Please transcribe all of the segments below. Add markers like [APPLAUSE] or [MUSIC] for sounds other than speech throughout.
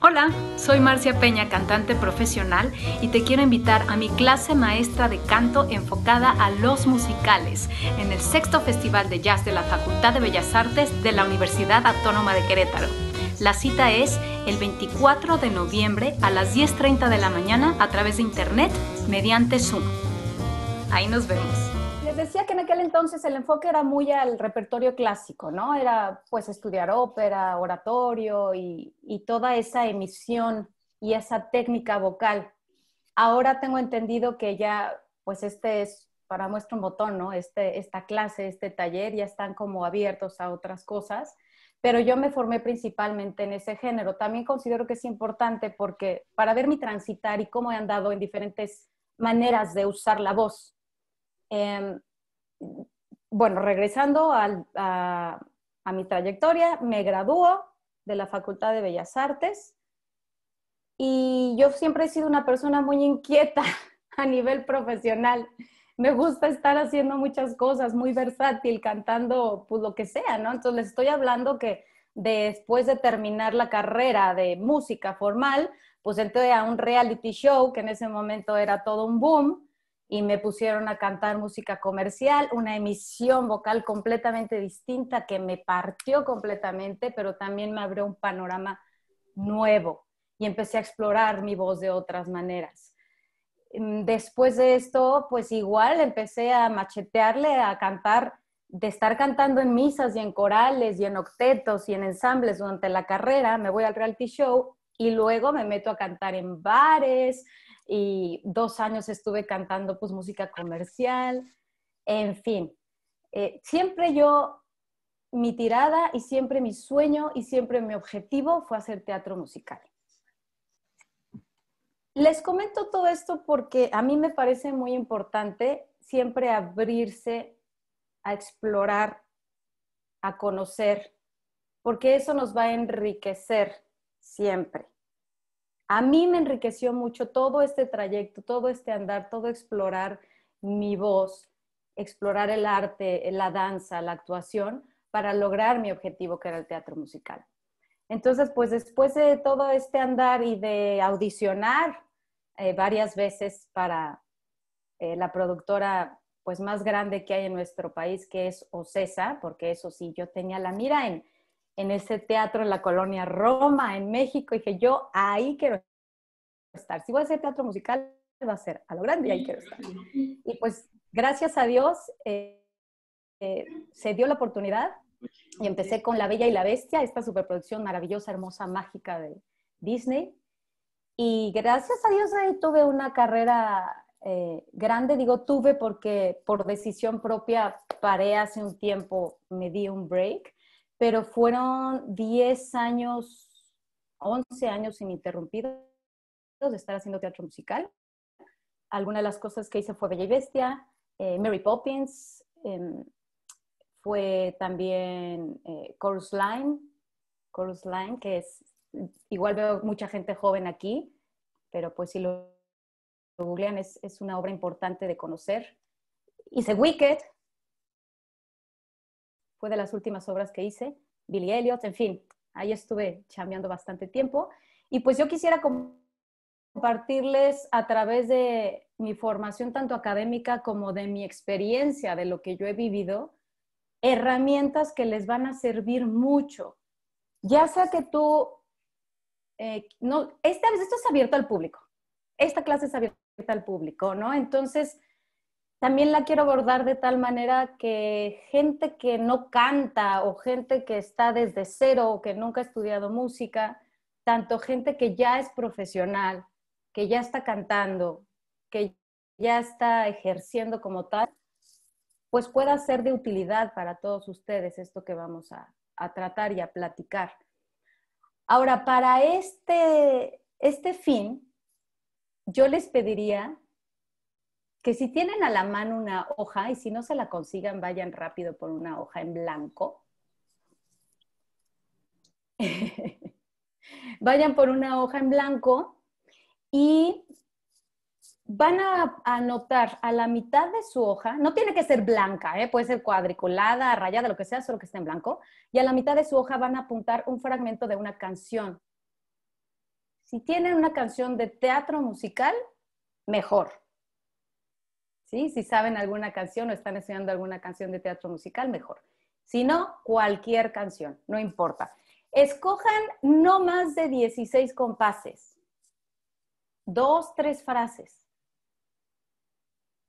Hola, soy Marcia Peña, cantante profesional, y te quiero invitar a mi clase maestra de canto enfocada a los musicales en el sexto Festival de Jazz de la Facultad de Bellas Artes de la Universidad Autónoma de Querétaro. La cita es el 24 de noviembre a las 10.30 de la mañana a través de internet mediante Zoom. Ahí nos vemos decía que en aquel entonces el enfoque era muy al repertorio clásico, ¿no? Era pues estudiar ópera, oratorio y, toda esa emisión y esa técnica vocal. Ahora tengo entendido que ya pues este es para muestra un botón, ¿no? Este, esta clase, este taller ya están como abiertos a otras cosas, pero yo me formé principalmente en ese género. También considero que es importante porque para ver mi transitar y cómo he andado en diferentes maneras de usar la voz, em, bueno, regresando a, mi trayectoria, me graduó de la Facultad de Bellas Artes y yo siempre he sido una persona muy inquieta [LAUGHS] a nivel profesional. Me gusta estar haciendo muchas cosas, muy versátil, cantando pues lo que sea, ¿no? Entonces les estoy hablando que después de terminar la carrera de música formal, pues entré a un reality show que en ese momento era todo un boom y me pusieron a cantar música comercial, una emisión vocal completamente distinta que me partió completamente, pero también me abrió un panorama nuevo y empecé a explorar mi voz de otras maneras. Mm, después de esto, pues igual empecé a machetearle, a cantar, de estar cantando en misas y en corales y en octetos y en ensambles durante la carrera, me voy al reality show y luego me meto a cantar en bares, y dos años estuve cantando pues música comercial, en fin. Eh, siempre yo, mi tirada y siempre mi sueño y siempre mi objetivo fue hacer teatro musical. Les comento todo esto porque a mí me parece muy importante siempre abrirse a explorar, a conocer, porque eso nos va a enriquecer siempre a mí me enriqueció mucho todo este trayecto, todo este andar, todo explorar mi voz, explorar el arte, la danza, la actuación, para lograr mi objetivo que era el teatro musical. Entonces, pues después de todo este andar y de audicionar eh, varias veces para eh, la productora pues más grande que hay en nuestro país, que es OCESA, porque eso sí, yo tenía la mira en en ese teatro en la colonia Roma, en México. Y dije, yo ahí quiero estar. Si voy a hacer teatro musical, va a ser a lo grande y ahí quiero estar. Y pues, gracias a Dios, eh, eh, se dio la oportunidad y empecé con La Bella y la Bestia, esta superproducción maravillosa, hermosa, mágica de Disney. Y gracias a Dios ahí tuve una carrera eh, grande, digo tuve porque por decisión propia paré hace un tiempo, me di un break pero fueron 10 años, 11 años ininterrumpidos de estar haciendo teatro musical. Algunas de las cosas que hice fue Bella y Bestia, eh, Mary Poppins, em, fue también eh, Chorus Line, Chorus Line, que es, igual veo mucha gente joven aquí, pero pues si lo, lo googlean es, es, una obra importante de conocer. Hice Wicked, de las últimas obras que hice, Billy Elliot, en fin, ahí estuve chambeando bastante tiempo. Y pues yo quisiera compartirles a través de mi formación tanto académica como de mi experiencia, de lo que yo he vivido, herramientas que les van a servir mucho. Ya sea que tú, eh, no, esta vez esto es abierto al público, esta clase es abierta al público, ¿no? Entonces, también la quiero abordar de tal manera que gente que no canta o gente que está desde cero o que nunca ha estudiado música, tanto gente que ya es profesional, que ya está cantando, que ya está ejerciendo como tal, pues pueda ser de utilidad para todos ustedes esto que vamos a, tratar y a platicar. Ahora, para este, este fin, yo les pediría que si tienen a la mano una hoja y si no se la consigan, vayan rápido por una hoja en blanco. [LAUGHS] vayan por una hoja en blanco y van a anotar a la mitad de su hoja, no tiene que ser blanca, ¿eh? puede ser cuadriculada, rayada, lo que sea, solo que esté en blanco, y a la mitad de su hoja van a apuntar un fragmento de una canción. Si tienen una canción de teatro musical, mejor. Si saben alguna canción o están estudiando alguna canción de teatro musical, mejor. Si no, cualquier canción, no importa. Escojan no más de 16 compases, dos, tres frases,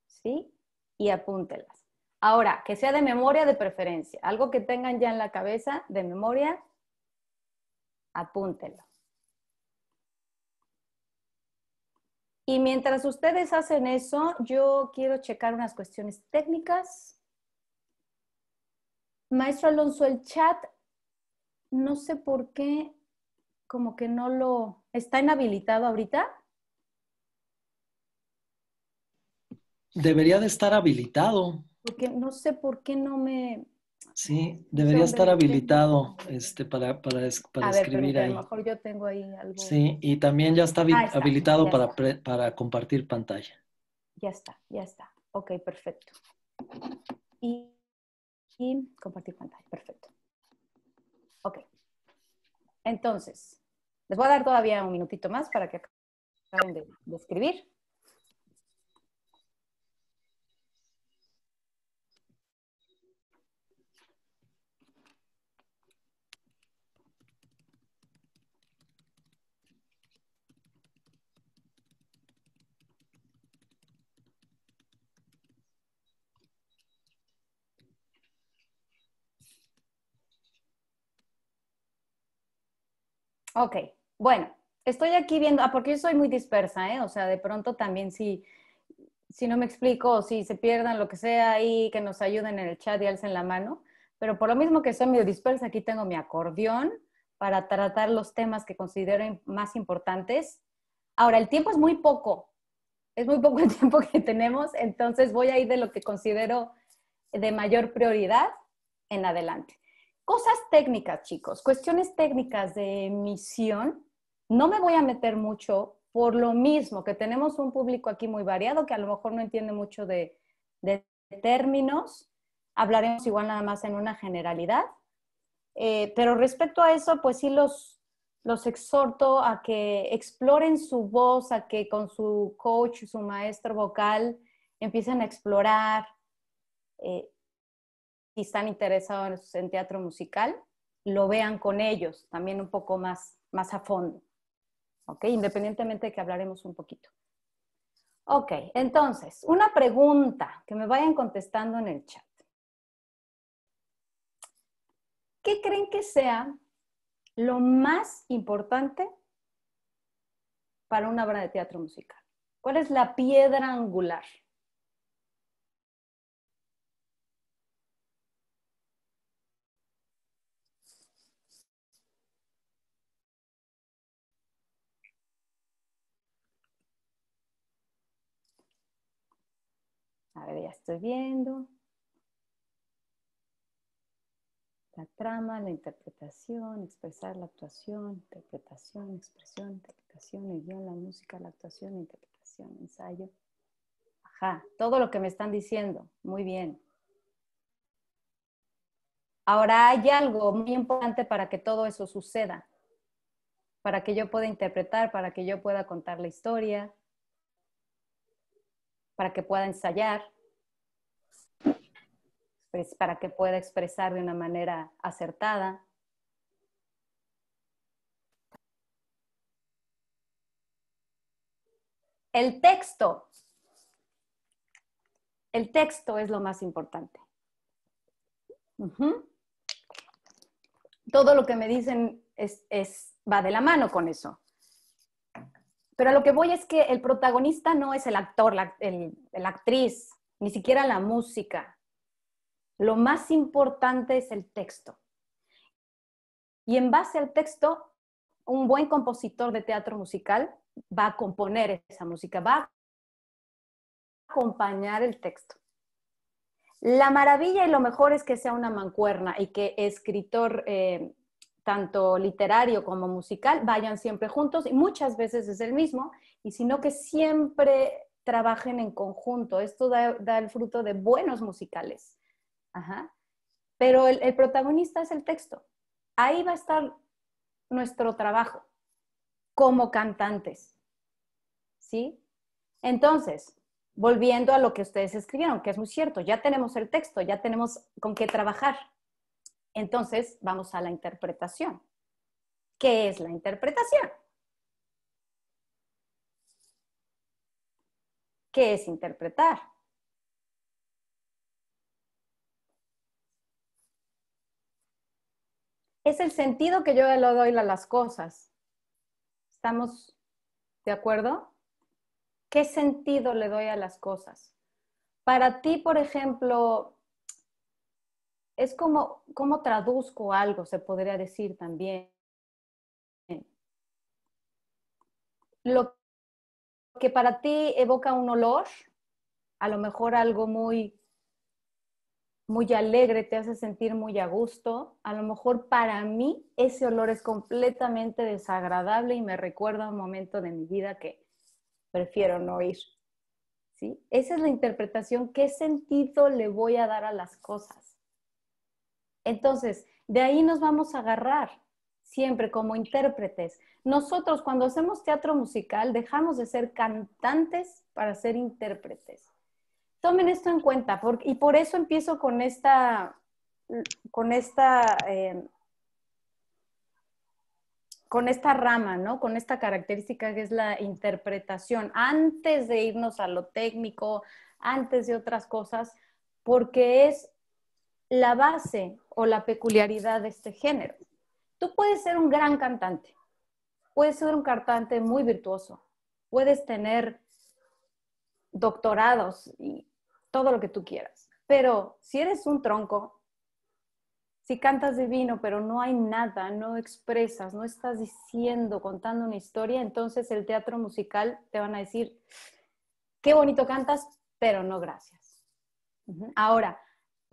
¿sí? Y apúntelas. Ahora, que sea de memoria de preferencia, algo que tengan ya en la cabeza de memoria, apúntenlo. Y mientras ustedes hacen eso, yo quiero checar unas cuestiones técnicas. Maestro Alonso, el chat, no sé por qué, como que no lo... ¿Está inhabilitado ahorita? Debería de estar habilitado. Porque no sé por qué no me... Sí, debería estar habilitado este, para, para, para a escribir ver, ahí. A lo mejor yo tengo ahí algo. Sí, y también ya está, ah, habilitado para, para compartir pantalla. Ya está, ya está. Ok, perfecto. Y, y compartir pantalla, perfecto. Ok. Entonces, les voy a dar todavía un minutito más para que acaben de escribir. Ok, bueno, estoy aquí viendo, ah, porque yo soy muy dispersa, ¿eh? O sea, de pronto también si, si no me explico, si se pierdan lo que sea ahí, que nos ayuden en el chat y alcen la mano. Pero por lo mismo que soy medio dispersa, aquí tengo mi acordeón para tratar los temas que considero más importantes. Ahora, el tiempo es muy poco, es muy poco el [LAUGHS] tiempo que tenemos, entonces voy a ir de lo que considero de mayor prioridad en adelante. Cosas técnicas, chicos, cuestiones técnicas de emisión. No me voy a meter mucho por lo mismo que tenemos un público aquí muy variado que a lo mejor no entiende mucho de, términos. Hablaremos igual nada más en una generalidad. Eh, pero respecto a eso, pues sí los, los exhorto a que exploren su voz, a que con su coach, su maestro vocal, empiecen a explorar eh, si están interesados en teatro musical, lo vean con ellos también un poco más, más a fondo. ¿Ok? Independientemente de que hablaremos un poquito. Ok, entonces, una pregunta que me vayan contestando en el chat. ¿Qué creen que sea lo más importante para una obra de teatro musical? ¿Cuál es la piedra angular? ver, ya estoy viendo. La trama, la interpretación, expresar la actuación, interpretación, expresión, interpretación, el guión, la música, la actuación, interpretación, ensayo. Ajá, todo lo que me están diciendo. Muy bien. Ahora hay algo muy importante para que todo eso suceda, para que yo pueda interpretar, para que yo pueda contar la historia, para que pueda ensayar para que pueda expresar de una manera acertada. El texto. El texto es lo más importante. Todo lo que me dicen es, va de la mano con eso. Pero a lo que voy es que el protagonista no es el actor, la actriz, ni siquiera la música. Lo más importante es el texto. Y en base al texto, un buen compositor de teatro musical va a componer esa música, va a acompañar el texto. La maravilla y lo mejor es que sea una mancuerna y que escritor, eh, tanto literario como musical, vayan siempre juntos y muchas veces es el mismo, y sino que siempre trabajen en conjunto. Esto da el fruto de buenos musicales. Pero el, protagonista es el texto. Ahí va a estar nuestro trabajo como cantantes. ¿Sí? Entonces, volviendo a lo que ustedes escribieron, que es muy cierto, ya tenemos el texto, ya tenemos con qué trabajar. Entonces, vamos a la interpretación. ¿Qué es la interpretación? ¿Qué es interpretar? el sentido que yo le doy a las cosas. ¿Estamos de acuerdo? ¿Qué sentido le doy a las cosas? Para ti, por ejemplo, es como, como traduzco algo, se podría decir también. Lo que para ti evoca un olor, a lo mejor algo muy muy alegre, te hace sentir muy a gusto. A lo mejor para mí ese olor es completamente desagradable y me recuerda un momento de mi vida que prefiero no ir. ¿Sí? Esa es la interpretación, qué sentido le voy a dar a las cosas. Entonces, de ahí nos vamos a agarrar siempre como intérpretes. Nosotros cuando hacemos teatro musical dejamos de ser cantantes para ser intérpretes tomen esto en cuenta. y por eso empiezo con esta, con esta, em, con esta rama, ¿no? Con esta característica que es la interpretación, antes de irnos a lo técnico, antes de otras cosas, porque es la base o la peculiaridad de este género. Tú puedes ser un gran cantante, puedes ser un cantante muy virtuoso, puedes tener doctorados y todo lo que tú quieras. Pero si eres un tronco, si cantas divino, pero no hay nada, no expresas, no estás diciendo, contando una historia, entonces el teatro musical te van a decir, qué bonito cantas, pero no gracias. Ahora,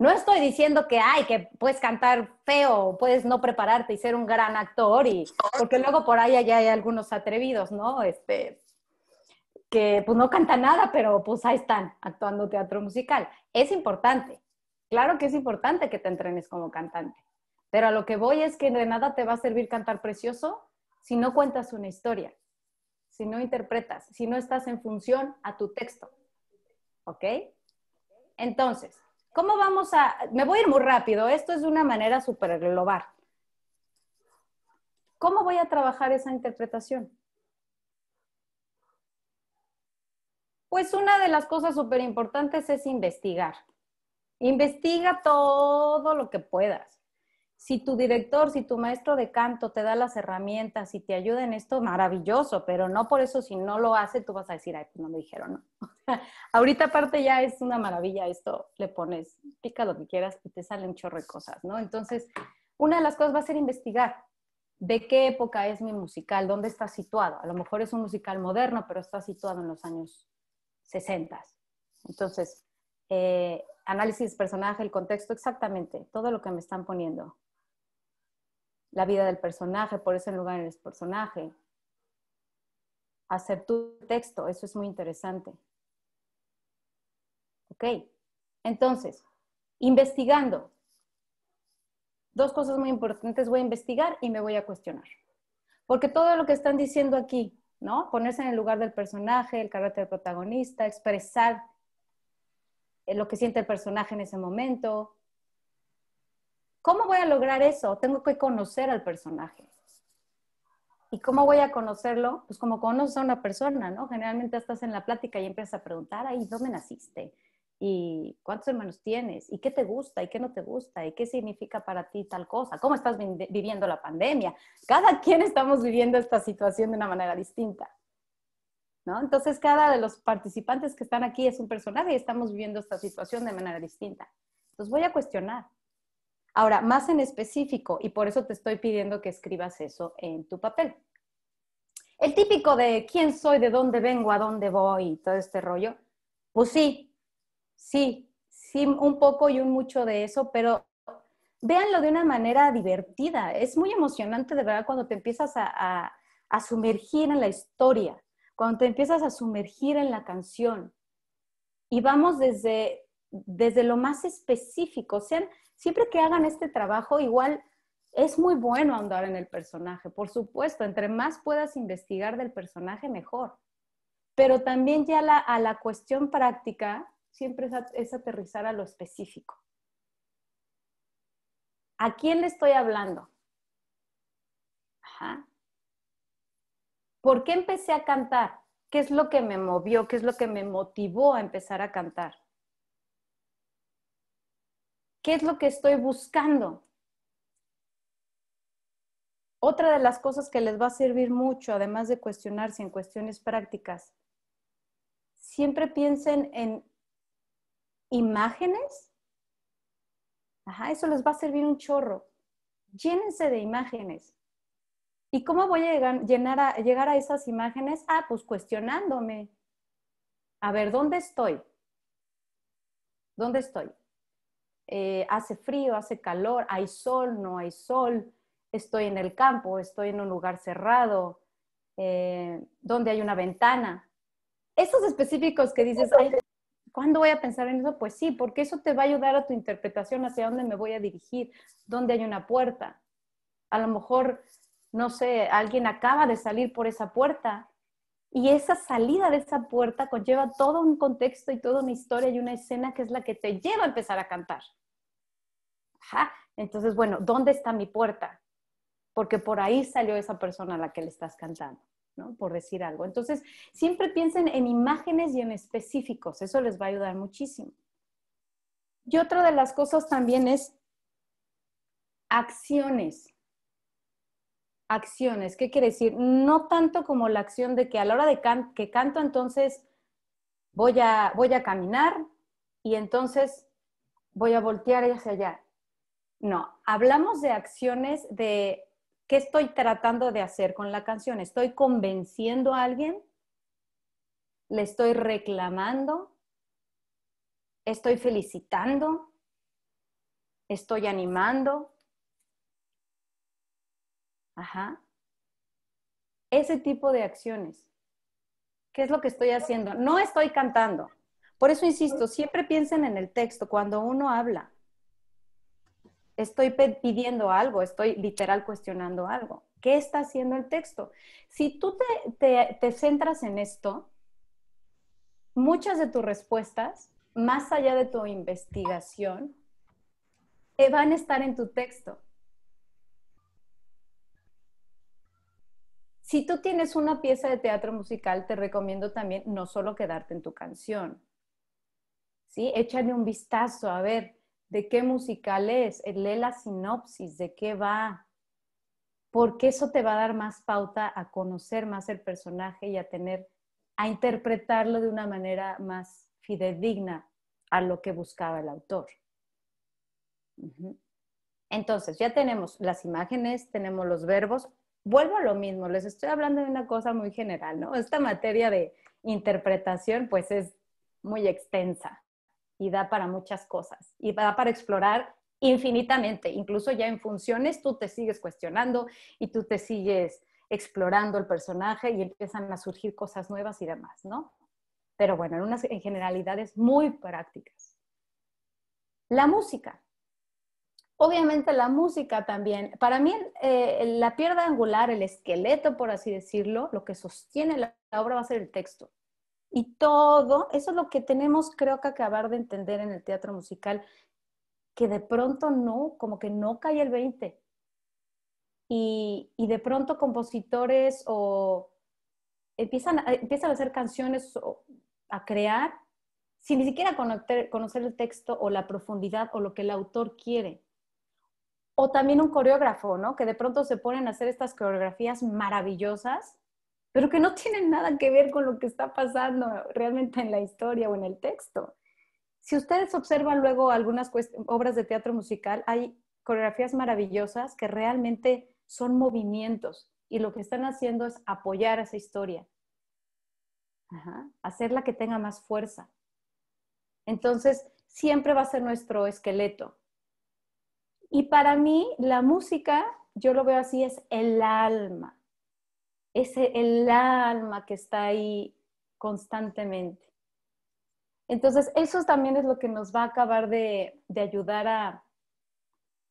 no estoy diciendo que hay que puedes cantar feo, puedes no prepararte y ser un gran actor y porque luego por ahí, ya hay algunos atrevidos, ¿no? Este, que pues no canta nada, pero pues ahí están actuando teatro musical. Es importante, claro que es importante que te entrenes como cantante, pero a lo que voy es que de nada te va a servir cantar precioso si no cuentas una historia, si no interpretas, si no estás en función a tu texto. ¿Ok? Entonces, ¿cómo vamos a...? Me voy a ir muy rápido, esto es de una manera súper global. ¿Cómo voy a trabajar esa interpretación? Pues una de las cosas súper importantes es investigar. Investiga todo lo que puedas. Si tu director, si tu maestro de canto te da las herramientas y te ayuda en esto, maravilloso, pero no por eso si no lo hace, tú vas a decir, ay, pues no me dijeron, ¿no? [LAUGHS] Ahorita aparte ya es una maravilla esto, le pones, pica lo que quieras y te salen chorre cosas, ¿no? Entonces, una de las cosas va a ser investigar de qué época es mi musical, dónde está situado. A lo mejor es un musical moderno, pero está situado en los años 60. Entonces, eh, análisis personaje, el contexto, exactamente, todo lo que me están poniendo. La vida del personaje, por eso en lugar del personaje. Hacer tu texto, eso es muy interesante. Ok, entonces, investigando. Dos cosas muy importantes voy a investigar y me voy a cuestionar. Porque todo lo que están diciendo aquí, ¿no? Ponerse en el lugar del personaje, el carácter protagonista, expresar eh, lo que siente el personaje en ese momento. ¿Cómo voy a lograr eso? Tengo que conocer al personaje. ¿Y cómo voy a conocerlo? Pues como conoces a una persona, ¿no? Generalmente estás en la plática y empiezas a preguntar, ahí, ¿dónde naciste? y cuántos hermanos tienes y qué te gusta y qué no te gusta y qué significa para ti tal cosa, cómo estás viviendo la pandemia. Cada quien estamos viviendo esta situación de una manera distinta. ¿no? Entonces, cada de los participantes que están aquí es un personaje y estamos viviendo esta situación de manera distinta. Entonces, voy a cuestionar. Ahora, más en específico, y por eso te estoy pidiendo que escribas eso en tu papel. El típico de quién soy, de dónde vengo, a dónde voy, todo este rollo. Pues sí, Sí, sí, un poco y un mucho de eso, pero véanlo de una manera divertida. Es muy emocionante de verdad cuando te empiezas a, sumergir en la historia, cuando te empiezas a sumergir en la canción. Y vamos desde, lo más específico. O siempre que hagan este trabajo, igual es muy bueno andar en el personaje, por supuesto. Entre más puedas investigar del personaje, mejor. Pero también ya a la cuestión práctica, siempre es, aterrizar a lo específico. ¿A quién le estoy hablando? ¿Por qué empecé a cantar? ¿Qué es lo que me movió? ¿Qué es lo que me motivó a empezar a cantar? ¿Qué es lo que estoy buscando? Otra de las cosas que les va a servir mucho, además de cuestionarse en cuestiones prácticas, siempre piensen en imágenes, ajá, eso les va a servir un chorro. Llénense de imágenes. ¿Y cómo voy a llegar, llenar a, llegar a esas imágenes? Ah, pues cuestionándome. A ver, ¿dónde estoy? ¿Dónde estoy? Eh, hace frío, hace calor, hay sol, no hay sol, estoy en el campo, estoy en un lugar cerrado, eh, ¿Dónde hay una ventana. Esos específicos que dices, ¿Cuándo voy a pensar en eso? Pues sí, porque eso te va a ayudar a tu interpretación hacia dónde me voy a dirigir, dónde hay una puerta. A lo mejor, no sé, alguien acaba de salir por esa puerta y esa salida de esa puerta conlleva todo un contexto y toda una historia y una escena que es la que te lleva a empezar a cantar. Entonces, bueno, ¿dónde está mi puerta? Porque por ahí salió esa persona a la que le estás cantando. Por decir algo. Entonces, siempre piensen en imágenes y en específicos, eso les va a ayudar muchísimo. Y otra de las cosas también es acciones. Acciones, ¿qué quiere decir? No tanto como la acción de que a la hora de que canto entonces voy a, voy a caminar y entonces voy a voltear hacia allá. No, hablamos de acciones de ¿Qué estoy tratando de hacer con la canción? ¿Estoy convenciendo a alguien? ¿Le estoy reclamando? ¿Estoy felicitando? ¿Estoy animando? Ajá. Ese tipo de acciones. ¿Qué es lo que estoy haciendo? No estoy cantando. Por eso insisto, siempre piensen en el texto cuando uno habla estoy pidiendo algo, estoy literal cuestionando algo. ¿Qué está haciendo el texto? Si tú te, centras en esto, muchas de tus respuestas, más allá de tu investigación, van a estar en tu texto. Si tú tienes una pieza de teatro musical, te recomiendo también no solo quedarte en tu canción. ¿Sí? Échale un vistazo a ver de qué musical es, eh, lee la sinopsis, de qué va, porque eso te va a dar más pauta a conocer más el personaje y a tener, a interpretarlo de una manera más fidedigna a lo que buscaba el autor. Entonces, ya tenemos las imágenes, tenemos los verbos. Vuelvo a lo mismo, les estoy hablando de una cosa muy general, ¿no? Esta materia de interpretación, pues es muy extensa y da para muchas cosas y da para explorar infinitamente. Incluso ya en funciones tú te sigues cuestionando y tú te sigues explorando el personaje y empiezan a surgir cosas nuevas y demás, ¿no? Pero bueno, en generalidades muy prácticas. La música. Obviamente la música también. Para mí eh, la pierda angular, el esqueleto, por así decirlo, lo que sostiene la obra va a ser el texto. Y todo, eso es lo que tenemos creo que acabar de entender en el teatro musical, que de pronto no, como que no cae el 20. Y, de pronto compositores o empiezan, empiezan a hacer canciones, a crear, sin ni siquiera conocer, el texto o la profundidad o lo que el autor quiere. O también un coreógrafo, ¿no? Que de pronto se ponen a hacer estas coreografías maravillosas pero que no tienen nada que ver con lo que está pasando realmente en la historia o en el texto. Si ustedes observan luego algunas obras de teatro musical, hay coreografías maravillosas que realmente son movimientos y lo que están haciendo es apoyar esa historia, hacerla que tenga más fuerza. Entonces, siempre va a ser nuestro esqueleto. Y para mí, la música, yo lo veo así, es el alma es el alma que está ahí constantemente. Entonces, eso también es lo que nos va a acabar de, ayudar a,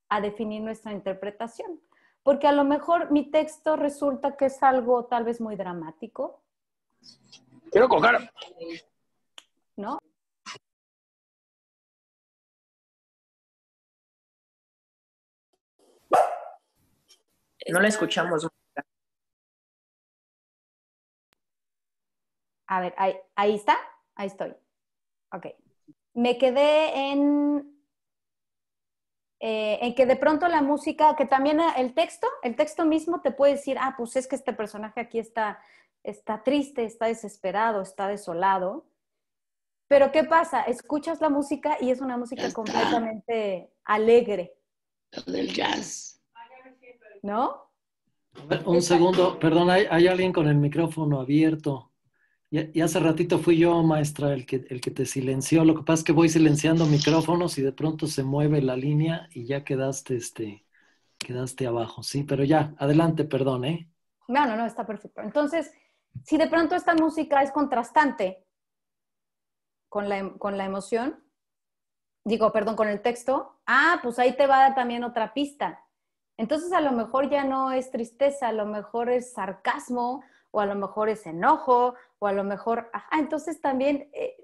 a definir nuestra interpretación. Porque a lo mejor mi texto resulta que es algo tal vez muy dramático. Quiero coger. ¿No? No la escuchamos. A ver, ahí, está, ahí estoy. Ok. Me quedé en, eh, en que de pronto la música, que también ah, el texto, el texto mismo te puede decir, ah, pues es que este personaje aquí está, está triste, está desesperado, está desolado. Pero ¿qué pasa? Escuchas la música y es una música completamente alegre. del jazz. ¿No? un segundo, perdón, hay alguien con el micrófono abierto. Y, hace ratito fui yo, maestra, el que, el que te silenció. Lo que pasa es que voy silenciando micrófonos y de pronto se mueve la línea y ya quedaste, este, quedaste abajo. Sí, pero ya, adelante, perdón, ¿eh? No, no, no, está perfecto. Entonces, si de pronto esta música es contrastante con la, em, con la emoción, digo, perdón, con el texto, ah, pues ahí te va a dar también otra pista. Entonces, a lo mejor ya no es tristeza, a lo mejor es sarcasmo, o a lo mejor es enojo, o a lo mejor, entonces también eh,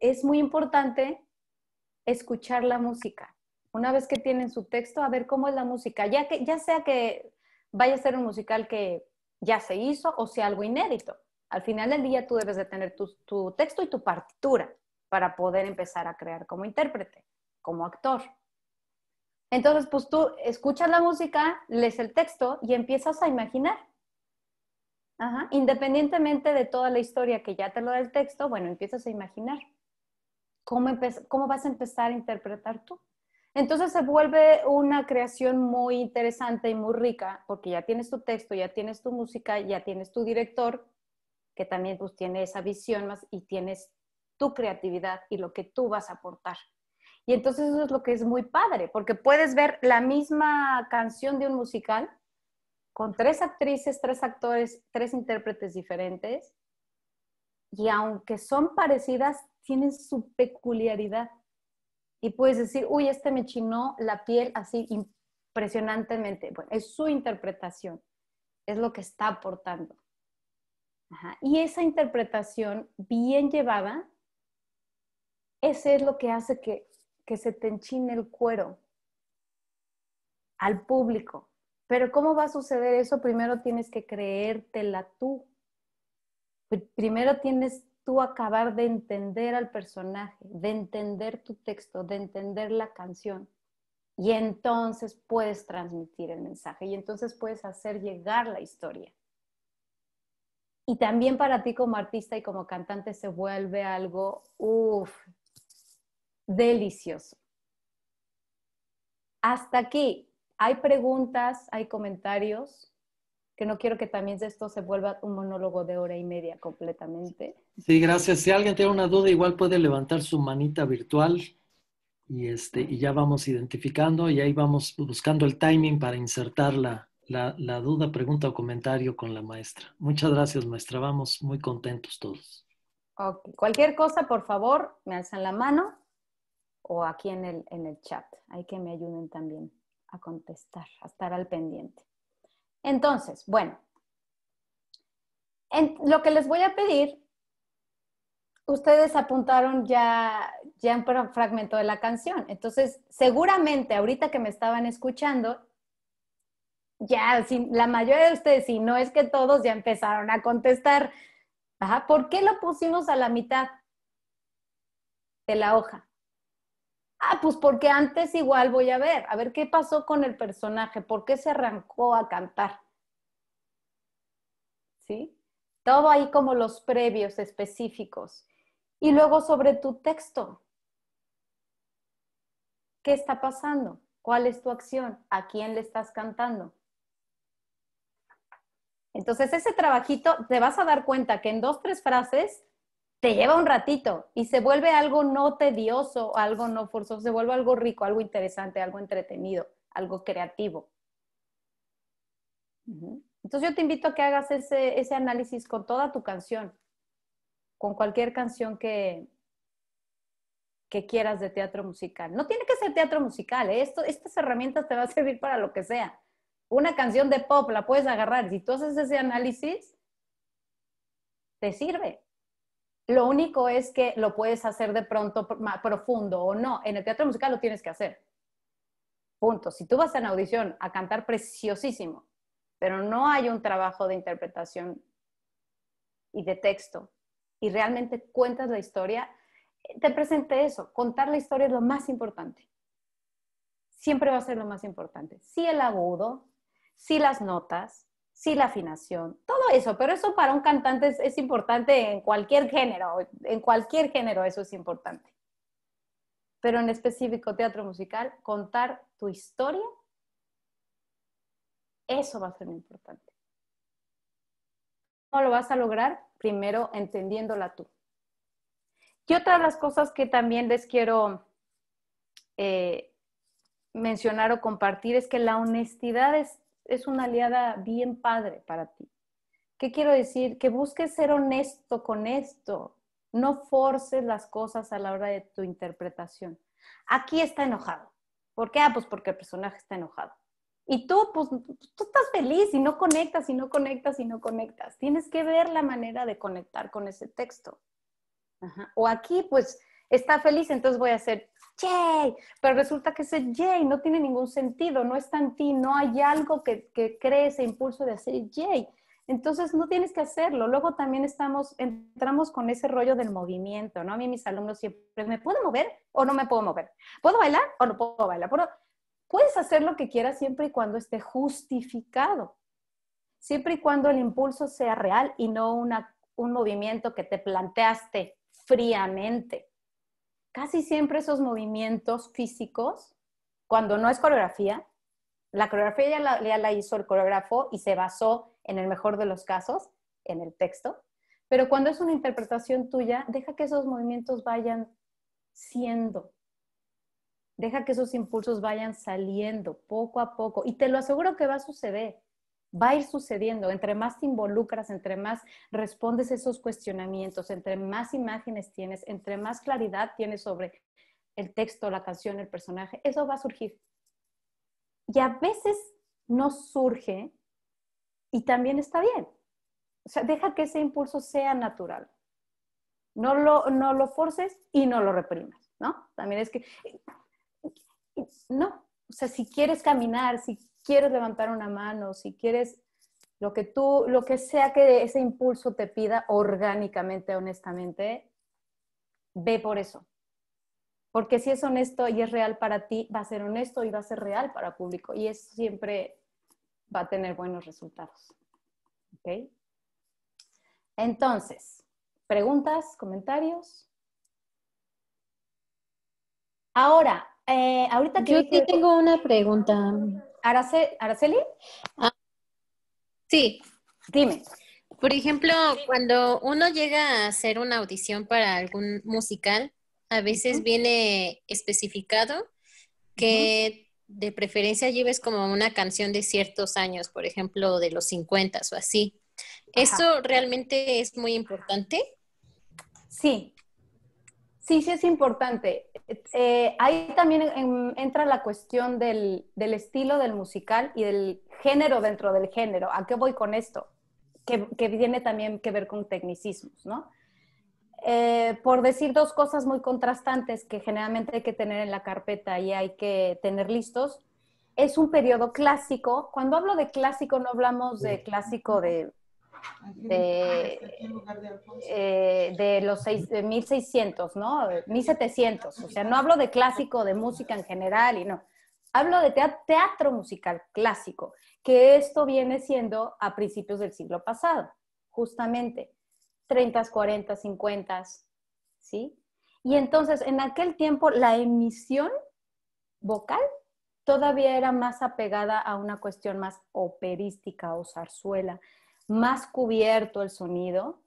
es muy importante escuchar la música. Una vez que tienen su texto, a ver cómo es la música, ya, que, ya sea que vaya a ser un musical que ya se hizo o sea algo inédito. Al final del día tú debes de tener tu, tu texto y tu partitura para poder empezar a crear como intérprete, como actor. Entonces, pues tú escuchas la música, lees el texto y empiezas a imaginar Independientemente de toda la historia que ya te lo da el texto, bueno, empiezas a imaginar cómo, vas a empezar a interpretar tú. Entonces se vuelve una creación muy interesante y muy rica, porque ya tienes tu texto, ya tienes tu música, ya tienes tu director, que también pues, tiene esa visión más y tienes tu creatividad y lo que tú vas a aportar. Y entonces eso es lo que es muy padre, porque puedes ver la misma canción de un musical con tres actrices, tres actores, tres intérpretes diferentes, y aunque son parecidas, tienen su peculiaridad. Y puedes decir, uy, este me chinó la piel así impresionantemente. Bueno, es su interpretación, es lo que está aportando. Y esa interpretación bien llevada, ese es lo que hace que, que se te enchine el cuero al público. Pero ¿cómo va a suceder eso? Primero tienes que creértela tú. Primero tienes tú acabar de entender al personaje, de entender tu texto, de entender la canción. Y entonces puedes transmitir el mensaje y entonces puedes hacer llegar la historia. Y también para ti como artista y como cantante se vuelve algo, uff, delicioso. Hasta aquí hay preguntas, hay comentarios, que no quiero que también esto se vuelva un monólogo de hora y media completamente. Sí, gracias. Si alguien tiene una duda, igual puede levantar su manita virtual y, este, y ya vamos identificando y ahí vamos buscando el timing para insertar la, la, duda, pregunta o comentario con la maestra. Muchas gracias, maestra. Vamos muy contentos todos. Cualquier cosa, por favor, me alzan la mano o aquí en el, en el chat. Hay que me ayuden también a contestar, a estar al pendiente. Entonces, bueno, en lo que les voy a pedir, ustedes apuntaron ya, ya un fragmento de la canción, entonces seguramente ahorita que me estaban escuchando, ya la mayoría de ustedes, si no es que todos, ya empezaron a contestar. ¿Por qué lo pusimos a la mitad de la hoja? Ah, pues porque antes igual voy a ver, a ver qué pasó con el personaje, por qué se arrancó a cantar. ¿Sí? Todo ahí como los previos específicos. Y luego sobre tu texto. ¿Qué está pasando? ¿Cuál es tu acción? ¿A quién le estás cantando? Entonces, ese trabajito, te vas a dar cuenta que en dos, tres frases te lleva un ratito y se vuelve algo no tedioso, algo no forzoso, se vuelve algo rico, algo interesante, algo entretenido, algo creativo. Entonces yo te invito a que hagas ese, análisis con toda tu canción, con cualquier canción que, quieras de teatro musical. No tiene que ser teatro musical, ¿eh? estas herramientas te van a servir para lo que sea. Una canción de pop la puedes agarrar, si tú haces ese análisis, te sirve lo único es que lo puedes hacer de pronto más profundo o no. En el teatro musical lo tienes que hacer. Punto. Si tú vas en audición a cantar preciosísimo, pero no hay un trabajo de interpretación y de texto y realmente cuentas la historia, te presente eso. Contar la historia es lo más importante. Siempre va a ser lo más importante. Si el agudo, si las notas, sí la afinación, todo eso, pero eso para un cantante es, importante en cualquier género, en cualquier género eso es importante. Pero en específico teatro musical, contar tu historia, eso va a ser muy importante. ¿Cómo lo vas a lograr? Primero entendiéndola tú. Y otra de las cosas que también les quiero eh, mencionar o compartir es que la honestidad es es una aliada bien padre para ti. ¿Qué quiero decir? Que busques ser honesto con esto. No forces las cosas a la hora de tu interpretación. Aquí está enojado. ¿Por qué? Ah, pues porque el personaje está enojado. Y tú, pues tú estás feliz y no conectas y no conectas y no conectas. Tienes que ver la manera de conectar con ese texto. O aquí, pues está feliz, entonces voy a hacer yay, pero resulta que ese yay no tiene ningún sentido, no está en ti, no hay algo que, cree ese impulso de hacer yay. Entonces no tienes que hacerlo. Luego también estamos, entramos con ese rollo del movimiento, ¿no? A mí mis alumnos siempre, ¿me puedo mover o no me puedo mover? ¿Puedo bailar o no puedo bailar? Puedes hacer lo que quieras siempre y cuando esté justificado, siempre y cuando el impulso sea real y no una, un movimiento que te planteaste fríamente casi siempre esos movimientos físicos, cuando no es coreografía, la coreografía ya la, hizo el coreógrafo y se basó en el mejor de los casos, en el texto, pero cuando es una interpretación tuya, deja que esos movimientos vayan siendo, deja que esos impulsos vayan saliendo poco a poco y te lo aseguro que va a suceder va a ir sucediendo. Entre más te involucras, entre más respondes esos cuestionamientos, entre más imágenes tienes, entre más claridad tienes sobre el texto, la canción, el personaje, eso va a surgir. Y a veces no surge y también está bien. O sea, deja que ese impulso sea natural. No lo, forces y no lo reprimas, ¿no? También es que, eh, no, o sea, si quieres caminar, si quieres levantar una mano, si quieres lo que tú, lo que sea que ese impulso te pida orgánicamente, honestamente, ve por eso. Porque si es honesto y es real para ti, va a ser honesto y va a ser real para el público. Y eso siempre va a tener buenos resultados. ¿Ok? Entonces, preguntas, comentarios. Ahora, eh, ahorita Yo sí tengo una pregunta. Araceli. Ah. sí. Dime. Por ejemplo, cuando uno llega a hacer una audición para algún musical, a veces viene especificado que de preferencia lleves como una canción de ciertos años, por ejemplo, de los 50 o así. ¿Eso realmente es muy importante? Sí, Sí, sí es importante. Eh, eh, ahí también entra la cuestión del, estilo del musical y del género dentro del género. ¿A qué voy con esto? Que, que tiene también que ver con tecnicismos, ¿no? Eh, por decir dos cosas muy contrastantes que generalmente hay que tener en la carpeta y hay que tener listos, es un periodo clásico. Cuando hablo de clásico no hablamos de clásico de eh, de, los 1600, ¿no? 1700. O sea, no hablo de clásico, de música en general y no. Hablo de teatro musical clásico, que esto viene siendo a principios del siglo pasado, justamente. 30, 40, 50, ¿sí? Y entonces, en aquel tiempo, la emisión vocal todavía era más apegada a una cuestión más operística o zarzuela más cubierto el sonido,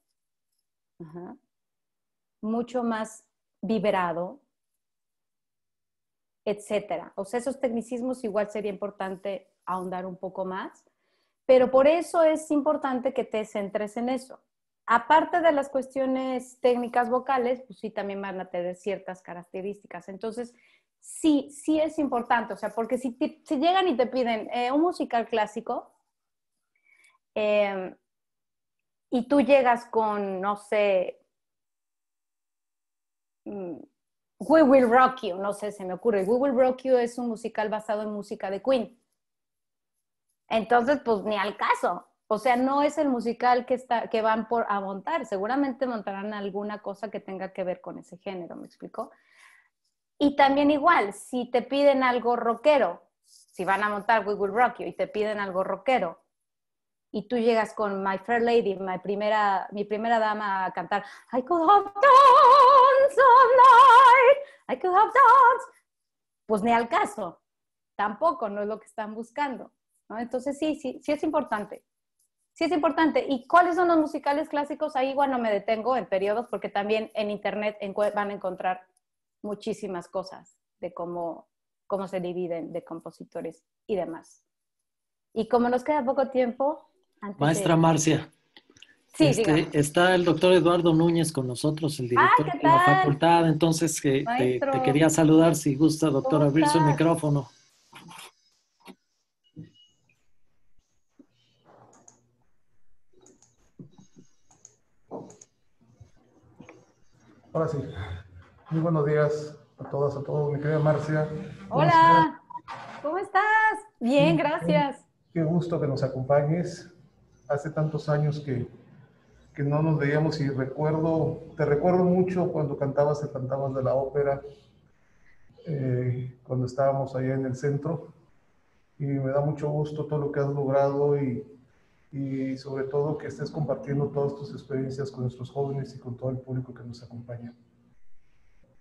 mucho más vibrado, etcétera. O sea, esos tecnicismos igual sería importante ahondar un poco más, pero por eso es importante que te centres en eso. Aparte de las cuestiones técnicas vocales, pues sí también van a tener ciertas características. Entonces, sí, sí es importante, o sea, porque si, te, llegan y te piden eh, un musical clásico, Em, y tú llegas con, no sé, mm, We Will Rock You, no sé, se me ocurre. We Will Rock You es un musical basado en música de Queen. Entonces, pues ni al caso. O sea, no es el musical que, está, que van por, a montar. Seguramente montarán alguna cosa que tenga que ver con ese género, ¿me explicó? Y también igual, si te piden algo rockero, si van a montar We Will Rock You y te piden algo rockero, y tú llegas con My Fair Lady, mi primera, mi primera dama, a cantar I could have danced all night, I could have danced, pues ni al caso, tampoco, no es lo que están buscando. Entonces sí, sí, sí es importante. Sí es importante. ¿Y cuáles son los musicales clásicos? Ahí igual no me detengo en periodos porque también en internet van a encontrar muchísimas cosas de cómo, cómo se dividen de compositores y demás. Y como nos queda poco tiempo, Maestra Marcia. Sí, este, está el doctor Eduardo Núñez con nosotros, el ah, director de la facultad. Entonces, eh, te, te, quería saludar si gusta, doctor, abrir su micrófono. Ahora sí. Muy buenos días a todas, a todos. Mi querida Marcia. Hola, ¿cómo estás? Bien, gracias. Qué gusto que nos acompañes hace tantos años que, no nos veíamos y recuerdo, te recuerdo mucho cuando cantabas el Cantabas de la Ópera, eh, cuando estábamos allá en el centro. Y me da mucho gusto todo lo que has logrado y, sobre todo que estés compartiendo todas tus experiencias con nuestros jóvenes y con todo el público que nos acompaña.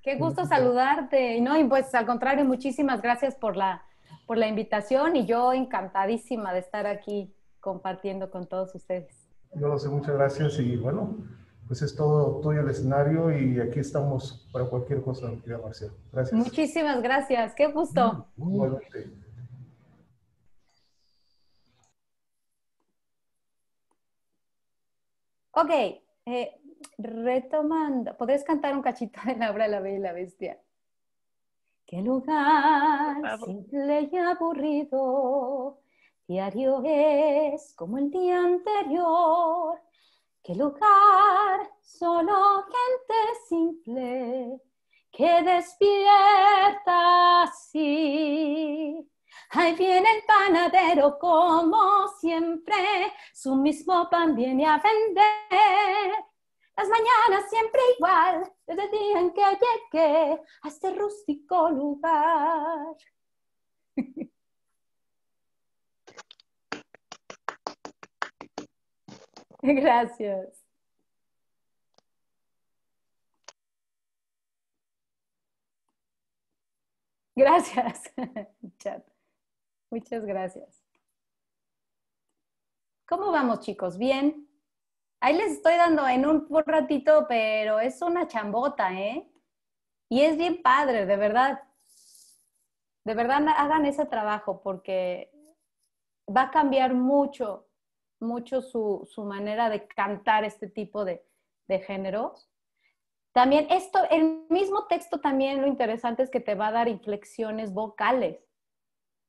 Qué gusto saludarte, ¿no? Y pues al contrario, muchísimas gracias por la, por la invitación y yo encantadísima de estar aquí compartiendo con todos ustedes. Yo lo sé, muchas gracias y bueno, pues es todo tuyo el escenario y aquí estamos para cualquier cosa, querida Gracias. Muchísimas gracias, qué gusto. Mm, ok, eh, retomando, ¿podrías cantar un cachito de la La Bella y la Bestia? Qué lugar simple y aburrido diario es como el día anterior. Qué lugar, solo gente simple que despierta así. Ahí viene el panadero como siempre, su mismo pan viene a vender. Las mañanas siempre igual, desde el día en que llegué a este rústico lugar. [LAUGHS] [LAUGHS] Gracias. Gracias, [LAUGHS] chat. Muchas gracias. ¿Cómo vamos, chicos? ¿Bien? Ahí les estoy dando en un ratito, pero es una chambota, ¿eh? Y es bien padre, de verdad. De verdad, hagan ese trabajo porque va a cambiar mucho mucho su, su manera de cantar este tipo de, de géneros. También esto, el mismo texto también lo interesante es que te va a dar inflexiones vocales.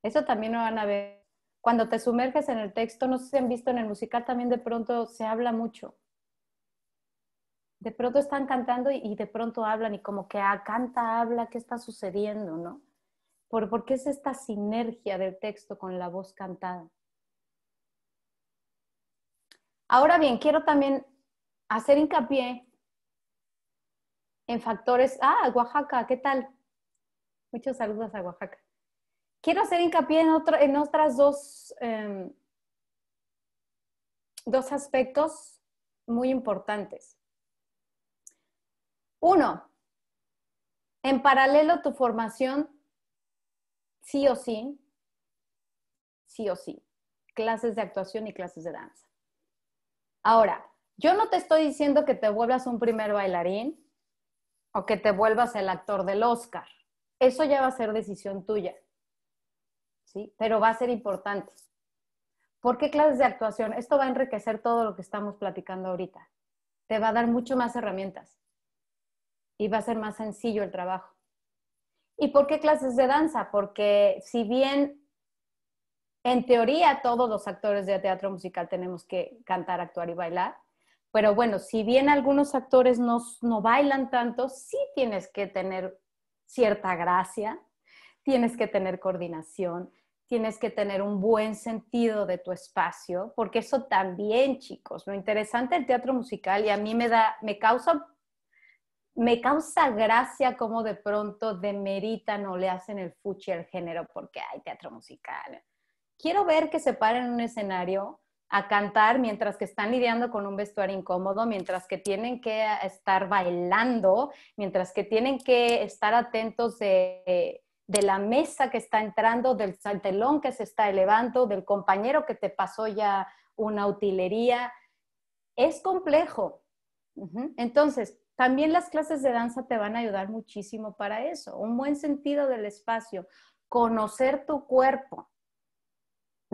Eso también lo van a ver. Cuando te sumerges en el texto, no sé si han visto en el musical, también de pronto se habla mucho. De pronto están cantando y, de pronto hablan y como que ah, canta, habla, ¿qué está sucediendo? ¿No? ¿Por, porque es esta sinergia del texto con la voz cantada? Ahora bien, quiero también hacer hincapié en factores. Ah, Oaxaca, ¿qué tal? Muchos saludos a Oaxaca. Quiero hacer hincapié en, otros en otras dos, em, dos aspectos muy importantes. Uno, en paralelo tu formación, sí o sí, sí o sí, clases de actuación y clases de danza. Ahora, yo no te estoy diciendo que te vuelvas un primer bailarín o que te vuelvas el actor del Oscar. Eso ya va a ser decisión tuya. ¿Sí? Pero va a ser importante. ¿Por qué clases de actuación? Esto va a enriquecer todo lo que estamos platicando ahorita. Te va a dar mucho más herramientas y va a ser más sencillo el trabajo. ¿Y por qué clases de danza? Porque si bien en teoría todos los actores de teatro musical tenemos que cantar, actuar y bailar, pero bueno, si bien algunos actores no, no bailan tanto, sí tienes que tener cierta gracia, tienes que tener coordinación, tienes que tener un buen sentido de tu espacio, porque eso también, chicos, lo interesante del teatro musical y a mí me da, me causa, me causa gracia como de pronto demeritan o le hacen el fuchi al género porque hay teatro musical quiero ver que se paren en un escenario a cantar mientras que están lidiando con un vestuario incómodo, mientras que tienen que estar bailando, mientras que tienen que estar atentos de, la mesa que está entrando, del saltelón que se está elevando, del compañero que te pasó ya una utilería. Es complejo. Entonces, también las clases de danza te van a ayudar muchísimo para eso. Un buen sentido del espacio, conocer tu cuerpo.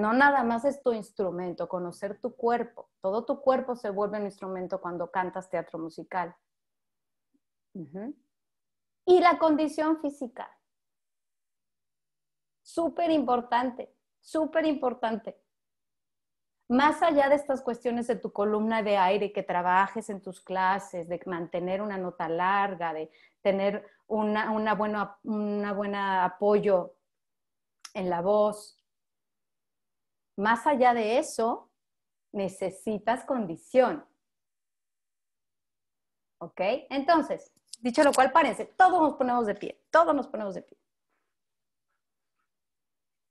No nada más es tu instrumento, conocer tu cuerpo. Todo tu cuerpo se vuelve un instrumento cuando cantas teatro musical. Y la condición física. Súper importante, súper importante. Más allá de estas cuestiones de tu columna de aire, que trabajes en tus clases, de mantener una nota larga, de tener un una, una buena apoyo en la voz, más allá de eso, necesitas condición. ¿Ok? Entonces, dicho lo cual, párense, todos nos ponemos de pie, todos nos ponemos de pie.